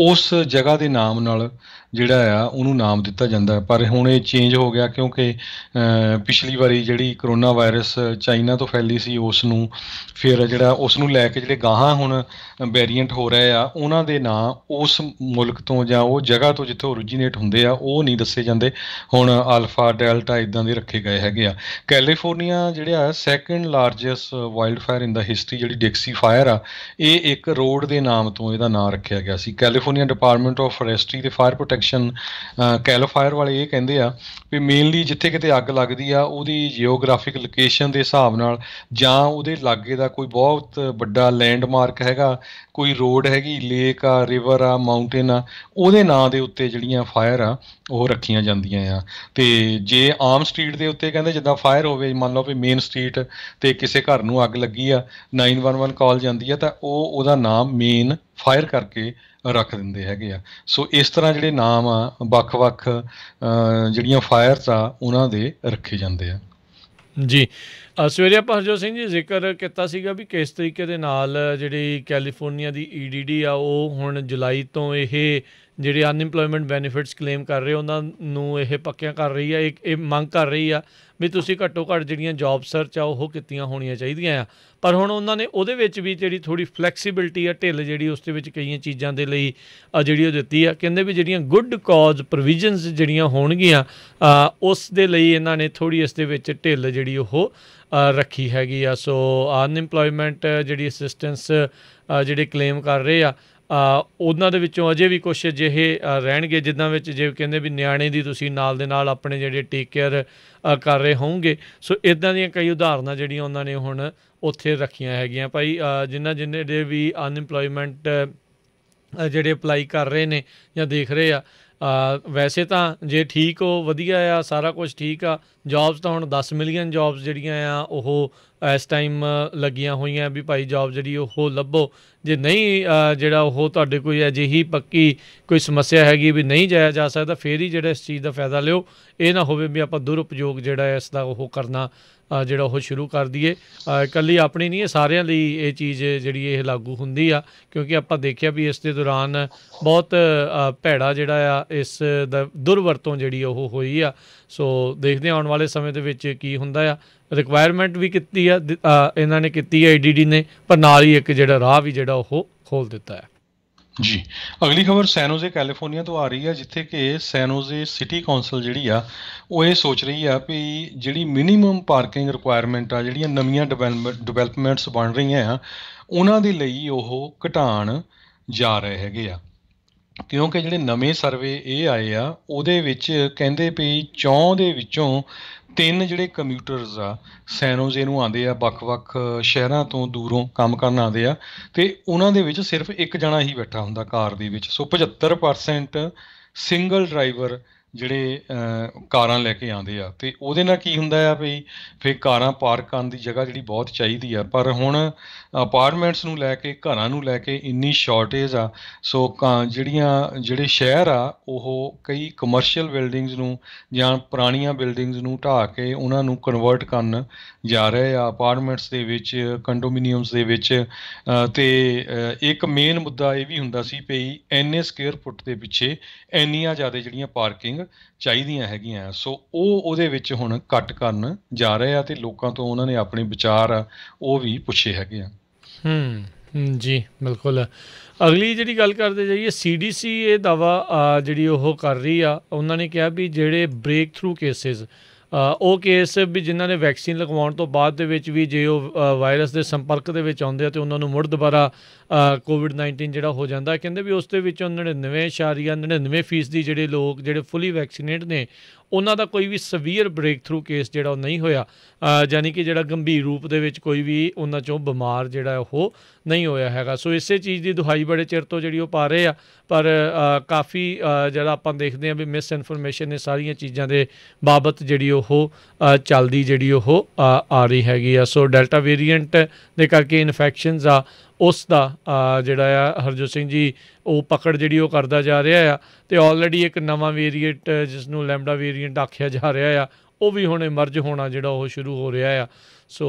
ਉਸ ਜਗ੍ਹਾ ਦੇ ਨਾਮ ਨਾਲ ਜਿਹੜਾ ਆ ਉਹਨੂੰ ਨਾਮ ਦਿੱਤਾ ਜਾਂਦਾ ਪਰ ਹੁਣ ਇਹ ਚੇਂਜ ਹੋ ਗਿਆ ਕਿਉਂਕਿ ਪਿਛਲੀ ਵਾਰੀ ਜਿਹੜੀ ਕਰੋਨਾ ਵਾਇਰਸ ਚਾਈਨਾ ਤੋਂ ਫੈਲੀ ਸੀ ਉਸ ਨੂੰ ਫਿਰ ਜਿਹੜਾ ਉਸ ਨੂੰ ਲੈ ਕੇ ਜਿਹੜੇ ਗਾਹਾਂ ਹੁਣ ਵੇਰੀਐਂਟ ਹੋ ਰਹੇ ਆ ਉਹਨਾਂ ਦੇ ਨਾਂ ਉਸ ਮੁਲਕ ਤੋਂ ਜਾਂ ਉਹ ਜਗ੍ਹਾ ਤੋਂ ਜਿੱਥੇ ਓਰਿਜਿਨੇਟ ਹੁੰਦੇ ਆ ਉਹ ਨਹੀਂ ਦੱਸੇ ਜਾਂਦੇ ਹੁਣ ਆਲਫਾ ਡੈਲਟਾ ਇਦਾਂ ਦੇ ਰੱਖੇ ਗਏ ਹੈਗੇ ਆ ਕੈਲੀਫੋਰਨੀਆ ਜਿਹੜਾ second largest wildfire in the history ਜਿਹੜੀ ਡੈਕਸੀ ਫਾਇਰ ਆ ਇਹ ਇੱਕ ਰੋਡ ਦੇ ਨਾਮ ਤੋਂ ਇਹਦਾ ਨਾਮ ਰੱਖਿਆ ਗਿਆ ਸੀ ਕੈਲੀਫੋਰਨੀਆ ਡਿਪਾਰਟਮੈਂਟ ਆਫ ਫੋਰੈਸਟਰੀ ਤੇ ਫਾਇਰ ਪ੍ਰੋਟੈਕਸ਼ਨ ਇਨਸਪੈਕਸ਼ਨ ਕੈਲੋਫਾਇਰ ਵਾਲੇ ਇਹ ਕਹਿੰਦੇ ਆ ਵੀ ਮੇਨਲੀ ਜਿੱਥੇ ਕਿਤੇ ਅੱਗ ਲੱਗਦੀ ਆ ਉਹਦੀ ਜੀਓਗ੍ਰਾਫਿਕ ਲੋਕੇਸ਼ਨ ਦੇ ਹਿਸਾਬ ਨਾਲ ਜਾਂ ਉਹਦੇ ਲਾਗੇ ਦਾ ਕੋਈ ਬਹੁਤ ਵੱਡਾ ਲੈਂਡਮਾਰਕ ਹੈਗਾ ਕੋਈ ਰੋਡ ਹੈਗੀ ਲੇਕ ਆ ਰਿਵਰ ਆ ਮਾਊਂਟੇਨ ਆ ਉਹਦੇ ਨਾਂ ਦੇ ਉੱਤੇ ਜਿਹੜੀਆਂ ਫਾਇਰ ਆ ਉਹ ਰੱਖੀਆਂ ਜਾਂਦੀਆਂ ਆ ਤੇ ਜੇ ਆਮ ਸਟਰੀਟ ਦੇ ਉੱਤੇ ਕਹਿੰਦੇ ਜਿੱਦਾਂ ਫਾਇਰ ਹੋਵੇ ਮੰਨ ਲਓ ਵੀ ਮੇਨ ਸਟਰੀਟ ਤੇ ਕਿਸੇ ਘਰ ਨੂੰ ਅੱਗ ਲੱਗੀ ਆ 911 ਕਾਲ ਜਾਂਦੀ ਆ ਤਾਂ ਉਹ ਉਹਦਾ ਨਾਮ ਮੇਨ ਫਾਇਰ ਕਰਕੇ ਰੱਖ ਦਿੰਦੇ ਹੈਗੇ ਆ ਸੋ ਇਸ ਤਰ੍ਹਾਂ ਜਿਹੜੇ ਨਾਮ ਆ ਵੱਖ-ਵੱਖ ਜਿਹੜੀਆਂ ਫਾਇਰਸ ਆ ਉਹਨਾਂ ਦੇ ਰੱਖੇ ਜਾਂਦੇ ਆ ਜੀ ਸਵੇਰੇ ਆਪਾਂ ਹਰਜੋਤ ਸਿੰਘ ਜੀ ਜ਼ਿਕਰ ਕੀਤਾ ਸੀਗਾ ਵੀ ਕਿਸ ਤਰੀਕੇ ਦੇ ਨਾਲ ਜਿਹੜੀ ਕੈਲੀਫੋਰਨੀਆ ਦੀ ਈਡੀਡੀ e ਆ ਉਹ ਹੁਣ ਜੁਲਾਈ ਤੋਂ ਇਹ ਜਿਹੜੇ ਅਨਇੰਪਲੋਇਮੈਂਟ ਬੈਨੀਫਿਟਸ ਕਲੇਮ ਕਰ ਰਹੇ ਉਹਨਾਂ ਨੂੰ ਇਹ ਪੱਕਿਆਂ ਕਰ ਰਹੀ ਆ ਇਹ ਮੰਗ ਕਰ ਰਹੀ ਆ ਵੀ ਤੁਸੀਂ ਘੱਟੋ ਘੱਟ ਜਿਹੜੀਆਂ ਜੌਬ ਸਰਚ ਆ ਉਹ ਕਿਤੀਆਂ ਹੋਣੀਆਂ ਚਾਹੀਦੀਆਂ ਆ ਪਰ ਹੁਣ ਉਹਨਾਂ ਨੇ ਉਹਦੇ ਵਿੱਚ ਵੀ ਜਿਹੜੀ ਥੋੜੀ ਫਲੈਕਸੀਬਿਲਟੀ ਆ ਢਿੱਲ ਜਿਹੜੀ ਉਸ ਦੇ ਵਿੱਚ ਕਈਆਂ ਚੀਜ਼ਾਂ ਦੇ ਲਈ ਜਿਹੜੀ ਉਹ ਦਿੱਤੀ ਆ ਕਹਿੰਦੇ ਵੀ ਜਿਹੜੀਆਂ ਗੁੱਡ ਕਾਜ਼ ਪ੍ਰੋਵੀਜ਼ਨਸ ਜਿਹੜੀਆਂ ਹੋਣਗੀਆਂ ਉਸ ਦੇ ਲਈ ਇਹਨਾਂ ਨੇ ਥੋੜੀ ਇਸ ਦੇ ਵਿੱਚ ਢਿੱਲ ਜਿਹੜੀ ਉਹ ਰੱਖੀ ਹੈਗੀ ਆ ਸੋ ਅਨਇੰਪਲੋਇਮੈਂਟ ਜਿਹੜੀ ਅਸਿਸਟੈਂਸ ਜਿਹੜੇ ਕਲੇਮ ਕਰ ਰਹੇ ਆ ਉਹਨਾਂ ਦੇ ਵਿੱਚੋਂ ਅਜੇ ਵੀ ਕੁਝ ਅਜਿਹੇ ਰਹਿਣਗੇ ਜਿੱਦਾਂ ਵਿੱਚ ਜੇ ਕਹਿੰਦੇ ਵੀ ਨਿਆਣੇ ਦੀ ਤੁਸੀਂ ਨਾਲ ਦੇ ਨਾਲ ਆਪਣੇ ਜਿਹੜੇ ਟੇਕ ਕੇਅਰ ਕਰ ਰਹੇ ਹੋਵੋਗੇ ਸੋ ਇਦਾਂ ਦੀਆਂ ਕਈ ਉਦਾਹਰਨਾਂ ਜਿਹੜੀਆਂ ਉਹਨਾਂ ਨੇ ਹੁਣ ਉੱਥੇ ਰੱਖੀਆਂ ਹੈਗੀਆਂ ਭਾਈ ਜਿਨ੍ਹਾਂ ਜਿਨ੍ਹਾਂ ਦੇ ਵੀ ਅਨਇੰਪਲੋਇਮੈਂਟ ਜਿਹੜੇ ਅਪਲਾਈ ਕਰ ਰਹੇ ਨੇ ਜਾਂ ਦੇਖ ਰਹੇ ਆ ਵੈਸੇ ਤਾਂ ਜੇ ਠੀਕ ਹੋ ਵਧੀਆ ਆ ਸਾਰਾ ਕੁਝ ਠੀਕ ਆ ਜੌਬਸ ਤਾਂ ਹੁਣ 10 ਮਿਲੀਅਨ ਜੌਬਸ ਜਿਹੜੀਆਂ ਆ ਉਹ ਇਸ ਟਾਈਮ ਲੱਗੀਆਂ ਹੋਈਆਂ ਵੀ ਭਾਈ ਜੌਬ ਜਿਹੜੀ ਉਹ ਲੱਭੋ ਜੇ ਨਹੀਂ ਜਿਹੜਾ ਉਹ ਤੁਹਾਡੇ ਕੋਈ ਅਜਿਹੀ ਪੱਕੀ ਕੋਈ ਸਮੱਸਿਆ ਹੈਗੀ ਵੀ ਨਹੀਂ ਜਾਇਆ ਜਾ ਸਕਦਾ ਫੇਰ ਹੀ ਜਿਹੜਾ ਇਸ ਚੀਜ਼ ਦਾ ਫਾਇਦਾ ਲਿਓ ਇਹ ਨਾ ਹੋਵੇ ਵੀ ਆਪਾਂ ਦੁਰਉਪਯੋਗ ਜਿਹੜਾ ਇਸ ਦਾ ਉਹ ਕਰਨਾ ਜਿਹੜਾ ਉਹ ਸ਼ੁਰੂ ਕਰ ਦਈਏ ਇਕੱਲੀ ਆਪਣੀ ਨਹੀਂ ਇਹ ਸਾਰਿਆਂ ਲਈ ਇਹ ਚੀਜ਼ ਜਿਹੜੀ ਇਹ ਲਾਗੂ ਹੁੰਦੀ ਆ ਕਿਉਂਕਿ ਆਪਾਂ ਦੇਖਿਆ ਵੀ ਇਸ ਦੇ ਦੌਰਾਨ ਬਹੁਤ ਭੈੜਾ ਜਿਹੜਾ ਆ ਇਸ ਦਾ ਦੁਰਵਰਤੋਂ ਜਿਹੜੀ ਉਹ ਹੋਈ ਆ ਸੋ ਦੇਖਦੇ ਆਉਣ ਵਾਲੇ ਸਮੇਂ ਦੇ ਵਿੱਚ ਕੀ ਹੁੰਦਾ ਆ ਰਿਕੁਆਇਰਮੈਂਟ ਵੀ ਕੀਤੀ ਆ ਇਹਨਾਂ ਨੇ ਕੀਤੀ ਹੈ ਆਈਡੀਡੀ ਨੇ ਪਰ ਨਾਲ ਹੀ ਇੱਕ ਜਿਹੜਾ ਰਾਹ ਵੀ ਜਿਹੜਾ ਉਹ ਖੋਲ ਦਿੱਤਾ ਹੈ ਜੀ ਅਗਲੀ ਖਬਰ ਸੈਨੋਜ਼ੇ ਕੈਲੀਫੋਰਨੀਆ ਤੋਂ ਆ ਰਹੀ ਹੈ ਜਿੱਥੇ ਕਿ ਸੈਨੋਜ਼ੇ ਸਿਟੀ ਕਾਉਂਸਲ ਜਿਹੜੀ ਆ ਉਹ ਇਹ ਸੋਚ ਰਹੀ ਆ ਕਿ ਜਿਹੜੀ ਮਿਨੀਮਮ ਪਾਰਕਿੰਗ ਰਿਕੁਆਇਰਮੈਂਟ ਆ ਜਿਹੜੀਆਂ ਨਵੀਆਂ ਡਿਵੈਲਪਮੈਂਟਸ ਬਣ ਰਹੀਆਂ ਆ ਉਹਨਾਂ ਦੇ ਲਈ ਉਹ ਘਟਾਣ ਜਾ ਰਹੇ ਹੈਗੇ ਆ ਕਿਉਂਕਿ ਜਿਹੜੇ ਨਵੇਂ ਸਰਵੇ ਇਹ ਆਏ ਆ ਉਹਦੇ ਵਿੱਚ ਕਹਿੰਦੇ ਵੀ ਚੌਂ ਦੇ ਵਿੱਚੋਂ ਤਿੰਨ ਜਿਹੜੇ ਕੰਪਿਊਟਰਸ ਆ ਸੈਨੋਜ਼ੇ ਨੂੰ ਆਂਦੇ ਆ ਵੱਖ-ਵੱਖ ਸ਼ਹਿਰਾਂ ਤੋਂ ਦੂਰੋਂ ਕੰਮ ਕਰਨ ਆਂਦੇ ਆ ਤੇ ਉਹਨਾਂ ਦੇ ਵਿੱਚ ਸਿਰਫ ਇੱਕ ਜਣਾ ਹੀ ਬੈਠਾ ਹੁੰਦਾ ਕਾਰ ਦੇ ਵਿੱਚ ਸੋ 75% ਸਿੰਗਲ ਡਰਾਈਵਰ ਜਿਹੜੇ ਕਾਰਾਂ ਲੈ ਕੇ ਆਉਂਦੇ ਆ ਤੇ ਉਹਦੇ ਨਾਲ ਕੀ ਹੁੰਦਾ ਆ ਵੀ ਫਿਰ ਕਾਰਾਂ ਪਾਰਕ ਕਰਨ ਦੀ ਜਗ੍ਹਾ ਜਿਹੜੀ ਬਹੁਤ ਚਾਹੀਦੀ ਆ ਪਰ ਹੁਣ ਅਪਾਰਟਮੈਂਟਸ ਨੂੰ ਲੈ ਕੇ ਘਰਾਂ ਨੂੰ ਲੈ ਕੇ ਇੰਨੀ ਸ਼ਾਰਟੇਜ ਆ ਸੋ ਜਿਹੜੀਆਂ ਜਿਹੜੇ ਸ਼ਹਿਰ ਆ ਉਹ ਕਈ ਕਮਰਸ਼ੀਅਲ ਬਿਲਡਿੰਗਸ ਨੂੰ ਜਾਂ ਪੁਰਾਣੀਆਂ ਬਿਲਡਿੰਗਸ ਨੂੰ ਢਾ ਕੇ ਉਹਨਾਂ ਨੂੰ ਕਨਵਰਟ ਕਰਨ ਜਾ ਰਹੇ ਆ ਅਪਾਰਟਮੈਂਟਸ ਦੇ ਵਿੱਚ ਕੰਡੋਮੀਨੀਅਮਸ ਦੇ ਵਿੱਚ ਤੇ ਇੱਕ ਮੇਨ ਮੁੱਦਾ ਇਹ ਵੀ ਹੁੰਦਾ ਸੀ ਪਈ ਐਨਏ ਸਕੁਅਰ ਫੁੱਟ ਦੇ ਪਿੱਛੇ ਐਨੀਆਂ ਜ਼ਿਆਦਾ ਜਿਹੜੀਆਂ ਪਾਰਕਿੰਗ ਸਿੰਘ ਚਾਹੀਦੀਆਂ ਹੈਗੀਆਂ ਸੋ ਉਹ ਉਹਦੇ ਵਿੱਚ ਹੁਣ ਕੱਟ ਕਰਨ ਜਾ ਰਹੇ ਆ ਤੇ ਲੋਕਾਂ ਤੋਂ ਉਹਨਾਂ ਨੇ ਆਪਣੇ ਵਿਚਾਰ ਉਹ ਵੀ ਪੁੱਛੇ ਹੈਗੇ ਆ ਹੂੰ ਜੀ ਬਿਲਕੁਲ ਅਗਲੀ ਜਿਹੜੀ ਗੱਲ ਕਰਦੇ ਜਾਈਏ ਸੀਡੀਸੀ ਇਹ ਦਾਵਾ ਜਿਹੜੀ ਉਹ ਕਰ ਰਹੀ ਆ ਉਹਨਾਂ ਨੇ ਕਿਹਾ ਵੀ ਜਿਹੜੇ ਬ੍ਰੇਕ ਥਰੂ ਕੇਸਸ ਉਹ ਕੇਸ ਵੀ ਜਿਨ੍ਹਾਂ ਨੇ ਵੈਕਸੀਨ ਲਗਵਾਉਣ ਤੋਂ ਬਾਅਦ ਦੇ ਵਿੱਚ ਵੀ ਜੇ ਉਹ ਵਾਇਰਸ ਦੇ ਸੰਪਰਕ ਦੇ ਵਿੱਚ ਆਉਂਦੇ ਆ ਤੇ ਉਹਨਾਂ ਨੂੰ ਮੁੜ ਦੁਬਾਰਾ ਕੋਵਿਡ-19 ਜਿਹੜਾ ਹੋ ਜਾਂਦਾ ਕਹਿੰਦੇ ਵੀ ਉਸ ਦੇ ਵਿੱਚ 99.99% ਜਿਹੜੇ ਲੋਕ ਜਿਹੜੇ ਫੁੱਲੀ ਵੈਕਸੀਨੇਟ ਨੇ ਉਹਨਾਂ ਦਾ ਕੋਈ ਵੀ ਸਵੀਅਰ ਬ੍ਰੇਕ ਥਰੂ ਕੇਸ ਜਿਹੜਾ ਉਹ ਨਹੀਂ ਹੋਇਆ ਯਾਨੀ ਕਿ ਜਿਹੜਾ ਗੰਭੀਰ ਰੂਪ ਦੇ ਵਿੱਚ ਕੋਈ ਵੀ ਉਹਨਾਂ ਚੋਂ ਬਿਮਾਰ ਜਿਹੜਾ ਉਹ ਨਹੀਂ ਹੋਇਆ ਹੈਗਾ ਸੋ ਇਸੇ ਚੀਜ਼ ਦੀ ਦੁਹਾਈ ਬੜੇ ਚਿਰ ਤੋਂ ਜਿਹੜੀ ਉਹ ਪਾ ਰਹੇ ਆ ਪਰ ਕਾਫੀ ਜਿਹੜਾ ਆਪਾਂ ਦੇਖਦੇ ਆ ਵੀ ਮਿਸ ਇਨਫੋਰਮੇਸ਼ਨ ਨੇ ਸਾਰੀਆਂ ਚੀਜ਼ਾਂ ਦੇ ਬਾਬਤ ਜਿਹੜੀ ਉਹ ਚੱਲਦੀ ਜਿਹੜੀ ਉਹ ਆ ਰਹੀ ਹੈਗੀ ਆ ਸੋ ਡੈਲਟਾ ਵੇਰੀਐਂਟ ਦੇ ਕਰਕੇ ਇਨਫੈਕਸ਼ਨਸ ਆ ਉਸ ਦਾ ਜਿਹੜਾ ਆ ਹਰਜੋਤ ਸਿੰਘ ਜੀ ਉਹ ਪਕੜ ਜਿਹੜੀ ਉਹ ਕਰਦਾ ਜਾ ਰਿਹਾ ਆ ਤੇ ਆਲਰੇਡੀ ਇੱਕ ਨਵਾਂ ਵੇਰੀਏਟ ਜਿਸ ਨੂੰ ਲੈਂਬਡਾ ਵੇਰੀਏਟ ਆਖਿਆ ਜਾ ਰਿਹਾ ਆ ਉਹ ਵੀ ਹੁਣ ਇਮਰਜ ਹੋਣਾ ਜਿਹੜਾ ਉਹ ਸ਼ੁਰੂ ਹੋ ਰਿਹਾ ਆ ਸੋ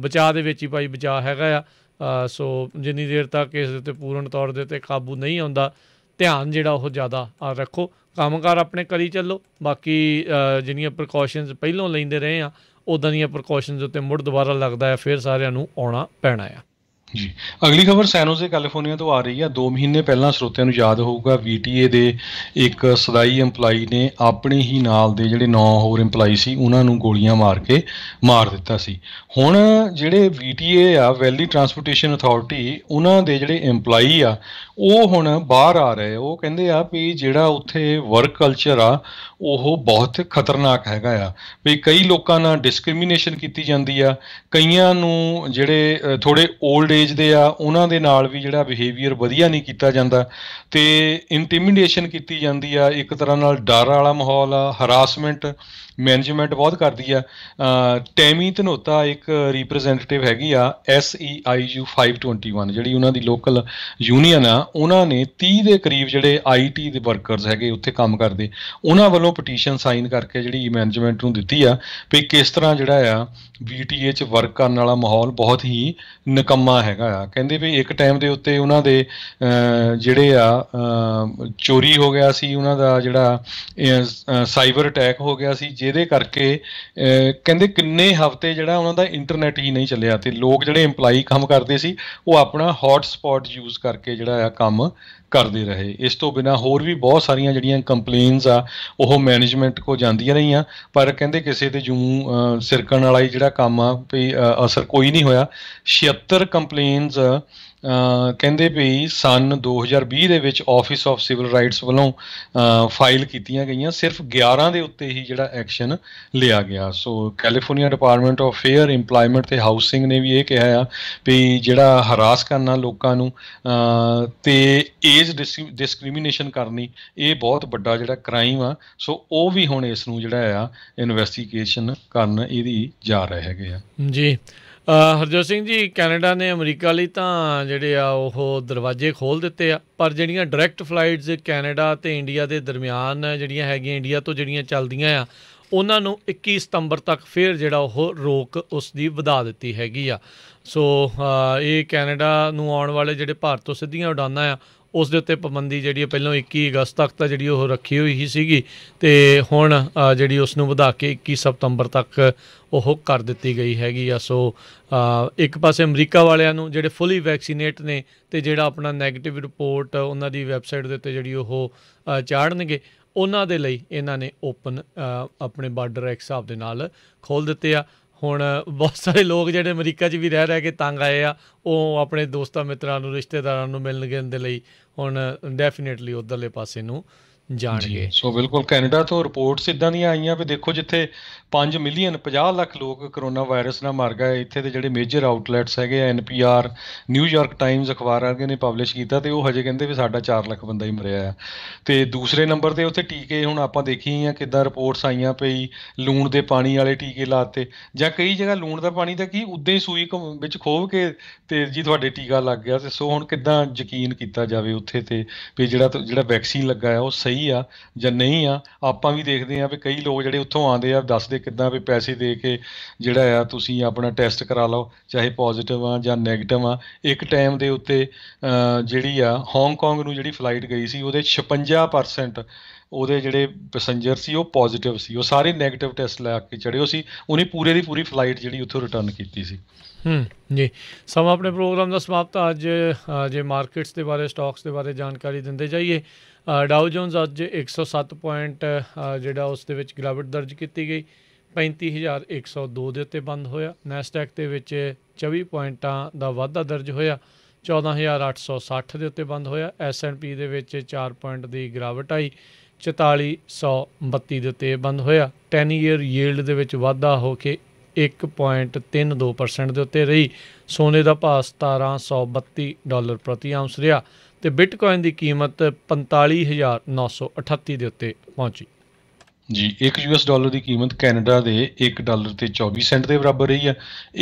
ਬਚਾਅ ਦੇ ਵਿੱਚ ਹੀ ਭਾਈ ਬਚਾਅ ਹੈਗਾ ਆ ਸੋ ਜਿੰਨੀ ਦੇਰ ਤੱਕ ਇਸ ਦੇ ਉੱਤੇ ਪੂਰਨ ਤੌਰ ਦੇ ਤੇ ਕਾਬੂ ਨਹੀਂ ਆਉਂਦਾ ਧਿਆਨ ਜਿਹੜਾ ਉਹ ਜ਼ਿਆਦਾ ਆ ਰੱਖੋ ਕੰਮਕਾਰ ਆਪਣੇ ਕਰੀ ਚੱਲੋ ਬਾਕੀ ਜਿੰਨੀਆਂ ਪ੍ਰੀਕਾਸ਼ਨਸ ਪਹਿਲਾਂ ਲੈਂਦੇ ਰਹੇ ਆ ਉਦਾਂ ਦੀਆਂ ਪ੍ਰੀਕਾਸ਼ਨਸ ਉੱਤੇ ਮੁੜ ਦੁਬਾਰਾ ਲੱਗਦਾ ਹੈ ਫਿਰ ਸਾਰਿਆਂ ਨੂੰ ਆਉਣਾ ਪੈਣਾ ਆ ਜੀ ਅਗਲੀ ਖਬਰ ਸੈਨੋਜ਼ੇ ਕੈਲੀਫੋਰਨੀਆ ਤੋਂ ਆ ਰਹੀ ਹੈ 2 ਮਹੀਨੇ ਪਹਿਲਾਂ ਸਰੋਤਿਆਂ ਨੂੰ ਯਾਦ ਹੋਊਗਾ VTA ਦੇ ਇੱਕ ਸਦਾਈ EMPLOYE ਨੇ ਆਪਣੇ ਹੀ ਨਾਲ ਦੇ ਜਿਹੜੇ 9 ਹੋਰ EMPLOYE ਸੀ ਉਹਨਾਂ ਨੂੰ ਗੋਲੀਆਂ ਮਾਰ ਕੇ ਮਾਰ ਦਿੱਤਾ ਸੀ ਹੁਣ ਜਿਹੜੇ VTA ਆ ਵੈਲੀ ਟਰਾਂਸਪੋਰਟੇਸ਼ਨ ਅਥਾਰਟੀ ਉਹਨਾਂ ਦੇ ਜਿਹੜੇ EMPLOYE ਆ ਉਹ ਹੁਣ ਬਾਹਰ ਆ ਰਹੇ ਉਹ ਕਹਿੰਦੇ ਆ ਵੀ ਜਿਹੜਾ ਉੱਥੇ ਵਰਕ ਕਲਚਰ ਆ ਉਹ ਬਹੁਤ ਖਤਰਨਾਕ ਹੈਗਾ ਆ ਵੀ ਕਈ ਲੋਕਾਂ ਨਾਲ ਡਿਸਕ੍ਰਿਮੀਨੇਸ਼ਨ ਕੀਤੀ ਜਾਂਦੀ ਆ ਕਈਆਂ ਨੂੰ ਜਿਹੜੇ ਥੋੜੇ 올ਡ ਵੇਚਦੇ ਆ ਉਹਨਾਂ ਦੇ ਨਾਲ ਵੀ ਜਿਹੜਾ ਬਿਹੇਵੀਅਰ ਵਧੀਆ ਨਹੀਂ ਕੀਤਾ ਜਾਂਦਾ ਤੇ ਇੰਟੀਮੀਡੇਸ਼ਨ ਕੀਤੀ ਜਾਂਦੀ ਆ ਇੱਕ ਤਰ੍ਹਾਂ ਨਾਲ ਡਰ ਵਾਲਾ ਮਾਹੌਲ ਆ ਹਰਾਸਮੈਂਟ ਮੈਨੇਜਮੈਂਟ ਬਹੁਤ ਕਰਦੀ ਆ ਟੈਮੀ ਧਨੋਤਾ ਇੱਕ ਰਿਪਰੈਜ਼ੈਂਟੇਟਿਵ ਹੈਗੀ ਆ SEIU 521 ਜਿਹੜੀ ਉਹਨਾਂ ਦੀ ਲੋਕਲ ਯੂਨੀਅਨ ਆ ਉਹਨਾਂ ਨੇ 30 ਦੇ ਕਰੀਬ ਜਿਹੜੇ ਆਈਟੀ ਦੇ ਵਰਕਰਸ ਹੈਗੇ ਉੱਥੇ ਕੰਮ ਕਰਦੇ ਉਹਨਾਂ ਵੱਲੋਂ ਪਟੀਸ਼ਨ ਸਾਈਨ ਕਰਕੇ ਜਿਹੜੀ ਮੈਨੇਜਮੈਂਟ ਨੂੰ ਦਿੱਤੀ ਆ ਵੀ ਕਿਸ ਤਰ੍ਹਾਂ ਜਿਹੜਾ ਆ VTA ਚ ਵਰਕ ਕਰਨ ਵਾਲਾ ਮਾਹੌਲ ਬਹੁਤ ਹੀ ਨਕਮਾ ਹੈਗਾ ਆ ਕਹਿੰਦੇ ਵੀ ਇੱਕ ਟਾਈਮ ਦੇ ਉੱਤੇ ਉਹਨਾਂ ਦੇ ਜਿਹੜੇ ਆ ਚੋਰੀ ਹੋ ਗਿਆ ਸੀ ਉਹਨਾਂ ਦਾ ਜਿਹੜਾ ਸਾਈਬਰ ਅਟੈਕ ਹੋ ਗਿਆ ਸੀ ਜੇ ਜਿਹਦੇ ਕਰਕੇ ਕਹਿੰਦੇ ਕਿੰਨੇ ਹਫ਼ਤੇ ਜਿਹੜਾ ਉਹਨਾਂ ਦਾ ਇੰਟਰਨੈਟ ਹੀ ਨਹੀਂ ਚੱਲਿਆ ਤੇ ਲੋਕ ਜਿਹੜੇ EMPLOYEE ਕੰਮ ਕਰਦੇ ਸੀ ਉਹ ਆਪਣਾ ਹੌਟਸਪੌਟ ਯੂਜ਼ ਕਰਕੇ ਜਿਹੜਾ ਆ ਕੰਮ ਕਰਦੇ ਰਹੇ ਇਸ ਤੋਂ ਬਿਨਾ ਹੋਰ ਵੀ ਬਹੁਤ ਸਾਰੀਆਂ ਜਿਹੜੀਆਂ ਕੰਪਲੇਨਸ ਆ ਉਹ ਮੈਨੇਜਮੈਂਟ ਕੋ ਜਾਂਦੀਆਂ ਰਹੀਆਂ ਪਰ ਕਹਿੰਦੇ ਕਿਸੇ ਤੇ ਜੂ ਸਿਰਕਣ ਵਾਲਾ ਹੀ ਜਿਹੜਾ ਕੰਮ ਆ ਵੀ ਅਸਰ ਕੋਈ ਨਹੀਂ ਹੋਇਆ 76 ਕੰਪਲੇਨਸ ਕਹਿੰਦੇ ਵੀ ਸਨ 2020 ਦੇ ਵਿੱਚ ਆਫਿਸ ਆਫ ਸਿਵਲ ਰਾਈਟਸ ਵੱਲੋਂ ਫਾਈਲ ਕੀਤੀਆਂ ਗਈਆਂ ਸਿਰਫ 11 ਦੇ ਉੱਤੇ ਹੀ ਜਿਹੜਾ ਐਕਸ਼ਨ ਲਿਆ ਗਿਆ so California department of fair employment ਤੇ ਹਾਊਸਿੰਗ ਨੇ ਵੀ ਇਹ ਕਿਹਾ ਆ ਵੀ ਜਿਹੜਾ ਹਰਾਸ ਕਰਨਾ ਲੋਕਾਂ ਨੂੰ ਤੇ ਏਜ ਡਿਸਕ੍ਰਿਮੀਨੇਸ਼ਨ ਕਰਨੀ ਇਹ ਬਹੁਤ ਵੱਡਾ ਜਿਹੜਾ ਕ੍ਰਾਈਮ ਆ ਸੋ ਉਹ ਵੀ ਹੁਣ ਇਸ ਨੂੰ ਜਿਹੜਾ ਆ ਇਨਵੈਸਟੀਗੇਸ਼ਨ ਕਰਨ ਇਹਦੀ ਜਾ ਰਹੇ ਹੈਗੇ ਆ ਜੀ ਹਰਜੋਤ ਸਿੰਘ ਜੀ ਕੈਨੇਡਾ ਨੇ ਅਮਰੀਕਾ ਲਈ ਤਾਂ ਜਿਹੜੇ ਆ ਉਹ ਦਰਵਾਜ਼ੇ ਖੋਲ ਦਿੱਤੇ ਆ ਪਰ ਜਿਹੜੀਆਂ ਡਾਇਰੈਕਟ ਫਲਾਈਟਸ ਕੈਨੇਡਾ ਤੇ ਇੰਡੀਆ ਦੇ ਦਰਮਿਆਨ ਜਿਹੜੀਆਂ ਹੈਗੀਆਂ ਇੰਡੀਆ ਤੋਂ ਜਿਹੜੀਆਂ ਚੱਲਦੀਆਂ ਆ ਉਹਨਾਂ ਨੂੰ 21 ਸਤੰਬਰ ਤੱਕ ਫੇਰ ਜਿਹੜਾ ਉਹ ਰੋਕ ਉਸ ਦੀ ਵਧਾ ਦਿੱਤੀ ਹੈਗੀ ਆ ਸੋ ਇਹ ਕੈਨੇਡਾ ਨੂੰ ਆਉਣ ਵਾਲੇ ਜਿਹੜੇ ਭਾਰਤ ਤੋਂ ਸਿੱਧੀਆਂ ਉਡਾਨਾਂ ਆ ਉਸ ਦੇ ਉੱਤੇ ਪਾਬੰਦੀ ਜਿਹੜੀ ਪਹਿਲਾਂ 21 ਅਗਸਤ ਤੱਕ ਤਾਂ ਜਿਹੜੀ ਉਹ ਰੱਖੀ ਹੋਈ ਹੀ ਸੀਗੀ ਤੇ ਹੁਣ ਜਿਹੜੀ ਉਸ ਨੂੰ ਵਧਾ ਕੇ 21 ਸਤੰਬਰ ਤੱਕ ਉਹ ਕਰ ਦਿੱਤੀ ਗਈ ਹੈਗੀ ਆ ਸੋ ਇੱਕ ਪਾਸੇ ਅਮਰੀਕਾ ਵਾਲਿਆਂ ਨੂੰ ਜਿਹੜੇ ਫੁੱਲੀ ਵੈਕਸੀਨੇਟ ਨੇ ਤੇ ਜਿਹੜਾ ਆਪਣਾ 네ਗੇਟਿਵ ਰਿਪੋਰਟ ਉਹਨਾਂ ਦੀ ਵੈਬਸਾਈਟ ਦੇ ਉੱਤੇ ਜਿਹੜੀ ਉਹ ਚਾੜਨਗੇ ਉਹਨਾਂ ਦੇ ਲਈ ਇਹਨਾਂ ਨੇ ਓਪਨ ਆਪਣੇ ਬਾਰਡਰ ਐਕਸ ਹਿਸਾਬ ਦੇ ਨਾਲ ਖੋਲ ਦਿੱਤੇ ਆ ਹੁਣ ਬਹੁਤ ਸਾਰੇ ਲੋਕ ਜਿਹੜੇ ਅਮਰੀਕਾ 'ਚ ਵੀ ਰਹਿ ਰਹਿ ਕੇ ਤੰਗ ਆਏ ਆ ਉਹ ਆਪਣੇ ਦੋਸਤਾਂ ਮਿੱਤਰਾਂ ਨੂੰ ਰਿਸ਼ਤੇਦਾਰਾਂ ਨੂੰ ਮਿਲਣ ਗਏ ਦੇ ਲਈ ਹੁਣ ਡੈਫੀਨਿਟਲੀ ਉਧਰਲੇ ਪਾਸੇ ਨੂੰ ਜਾਣਗੇ ਸੋ ਬਿਲਕੁਲ ਕੈਨੇਡਾ ਤੋਂ ਰਿਪੋਰਟਸ ਇਦਾਂ ਦੀਆਂ ਆਈਆਂ ਵੀ ਦੇਖੋ ਜਿੱਥੇ 5 ਮਿਲੀਅਨ 50 ਲੱਖ ਲੋਕ ਕਰੋਨਾ ਵਾਇਰਸ ਨਾਲ ਮਰ ਗਏ ਇੱਥੇ ਦੇ ਜਿਹੜੇ ਮੇਜਰ ਆਊਟਲੈਟਸ ਹੈਗੇ ਐਨਪੀਆਰ ਨਿਊਯਾਰਕ ਟਾਈਮਜ਼ ਅਖਬਾਰ ਆਗੇ ਨੇ ਪਬਲਿਸ਼ ਕੀਤਾ ਤੇ ਉਹ ਹਜੇ ਕਹਿੰਦੇ ਵੀ ਸਾਡਾ 4 ਲੱਖ ਬੰਦਾ ਹੀ ਮਰਿਆ ਹੈ ਤੇ ਦੂਸਰੇ ਨੰਬਰ ਤੇ ਉੱਥੇ ਟੀਕੇ ਹੁਣ ਆਪਾਂ ਦੇਖੀ ਆ ਕਿਦਾਂ ਰਿਪੋਰਟਸ ਆਈਆਂ ਪਈ ਲੂਣ ਦੇ ਪਾਣੀ ਵਾਲੇ ਟੀਕੇ ਲਾਤੇ ਜਾਂ ਕਈ ਜਗ੍ਹਾ ਲੂਣ ਦਾ ਪਾਣੀ ਤਾਂ ਕੀ ਉਦਾਂ ਹੀ ਸੂਈ ਵਿੱਚ ਖੋਵ ਕੇ ਤੇ ਜੀ ਤੁਹਾਡੇ ਟੀਕਾ ਲੱਗ ਗਿਆ ਤੇ ਸੋ ਹੁਣ ਕਿਦਾਂ ਯਕੀਨ ਕੀਤਾ ਜਾਵੇ ਉੱਥੇ ਤੇ ਵੀ ਜਿਹੜਾ ਜਿਹੜਾ ਵੈਕਸੀਨ ਲੱਗਾ ਹੈ ਉਹ ਸਹੀ ਸਹੀ ਆ ਜਾਂ ਨਹੀਂ ਆ ਆਪਾਂ ਵੀ ਦੇਖਦੇ ਆ ਵੀ ਕਈ ਲੋਕ ਜਿਹੜੇ ਉੱਥੋਂ ਆਉਂਦੇ ਆ ਦੱਸਦੇ ਕਿਦਾਂ ਵੀ ਪੈਸੇ ਦੇ ਕੇ ਜਿਹੜਾ ਆ ਤੁਸੀਂ ਆਪਣਾ ਟੈਸਟ ਕਰਾ ਲਓ ਚਾਹੇ ਪੋਜ਼ਿਟਿਵ ਆ ਜਾਂ 네ਗੇਟਿਵ ਆ ਇੱਕ ਟਾਈਮ ਦੇ ਉੱਤੇ ਜਿਹੜੀ ਆ ਹਾਂਗਕਾਂਗ ਨੂੰ ਜਿਹੜੀ ਫਲਾਈਟ ਗਈ ਸੀ ਉਹਦੇ 56% ਉਹਦੇ ਜਿਹੜੇ ਪੈਸੰਜਰ ਸੀ ਉਹ ਪੋਜ਼ਿਟਿਵ ਸੀ ਉਹ ਸਾਰੇ 네ਗੇਟਿਵ ਟੈਸਟ ਲਾ ਕੇ ਚੜਿਓ ਸੀ ਉਹਨੇ ਪੂਰੇ ਦੀ ਪੂਰੀ ਫਲਾਈਟ ਜਿਹੜੀ ਉੱਥੋਂ ਰਿਟਰਨ ਕੀਤੀ ਸੀ ਹੂੰ ਜੀ ਸਮਾਂ ਆਪਣੇ ਪ੍ਰੋਗਰਾਮ ਦਾ ਸਮਾਪਤ ਅੱਜ ਜੇ ਮਾਰਕੀਟਸ ਦੇ ਬਾਰੇ ਸਟਾਕਸ ਦੇ ਬਾਰੇ ਜਾਣਕਾਰੀ ਦਿੰਦੇ ਜਾਈਏ ਡਾਉ ਜੋਨਸ ਅੱਜ 107 ਪੁਆਇੰਟ ਜਿਹੜਾ ਉਸ ਦੇ ਵਿੱਚ ਗਿਰਾਵਟ ਦਰਜ ਕੀਤੀ ਗਈ 35102 ਦੇ ਉੱਤੇ ਬੰਦ ਹੋਇਆ ਨੈਸਟੈਕ ਦੇ ਵਿੱਚ 24 ਪੁਆਇੰਟਾਂ ਦਾ ਵਾਧਾ ਦਰਜ ਹੋਇਆ 14860 ਦੇ ਉੱਤੇ ਬੰਦ ਹੋਇਆ ਐਸ ਪੀ ਦੇ ਵਿੱਚ 4 ਪੁਆਇੰਟ ਦੀ ਗਿਰਾਵਟ ਆਈ 4432 ਦੇ ਉੱਤੇ ਬੰਦ ਹੋਇਆ 10 ਇਅਰ ਯੀਲਡ ਦੇ ਵਿੱਚ ਵਾਧਾ ਹੋ ਕੇ 1.32% ਦੇ ਉੱਤੇ ਰਹੀ ਸੋਨੇ ਦਾ ਭਾਅ 1732 ਡਾਲਰ ਪ੍ਰਤੀ ਆਉਂਸ ਰਿਹਾ ਤੇ ਬਿਟਕੋਇਨ ਦੀ ਕੀਮਤ 45938 ਦੇ ਉੱਤੇ ਪਹੁੰਚੀ ਜੀ 1 ਯੂਐਸ ਡਾਲਰ ਦੀ ਕੀਮਤ ਕੈਨੇਡਾ ਦੇ 1 ਡਾਲਰ ਤੇ 24 ਸੈਂਟ ਦੇ ਬਰਾਬਰ ਰਹੀ ਹੈ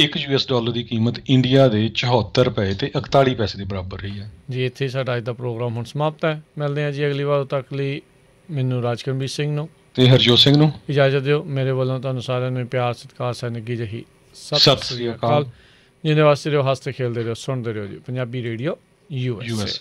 1 ਯੂਐਸ ਡਾਲਰ ਦੀ ਕੀਮਤ ਇੰਡੀਆ ਦੇ 74 ਰੁਪਏ ਤੇ 41 ਪੈਸੇ ਦੇ ਬਰਾਬਰ ਰਹੀ ਹੈ ਜੀ ਇੱਥੇ ਸਾਡਾ ਅੱਜ ਦਾ ਪ੍ਰੋਗਰਾਮ ਹੁਣ ਸਮਾਪਤ ਹੈ ਮਿਲਦੇ ਹਾਂ ਜੀ ਅਗਲੀ ਵਾਰ ਤੱਕ ਲਈ ਮੈਨੂੰ ਰਾਜਕਰਮਵੀਰ ਸਿੰਘ ਨੂੰ ਤੇ ਹਰਜੋਤ ਸਿੰਘ ਨੂੰ ਇਜਾਜ਼ਤ ਦਿਓ ਮੇਰੇ ਵੱਲੋਂ ਤੁਹਾਨੂੰ ਸਾਰਿਆਂ ਨੂੰ ਪਿਆਰ ਸਤਿਕਾਰ ਸਨਗੀ ਜਹੀ ਸਤਿ ਸ੍ਰੀ ਅਕਾਲ ਜਿੰਨੇ ਵਾਸਤੇ ਰਹੋ ਹੱਸਦੇ ਖੇਲਦੇ ਰਹੋ ਸੁਣਦੇ ਰਹੋ ਜੀ ਪੰਜਾਬੀ ਰੇਡੀਓ ਯੂਐਸ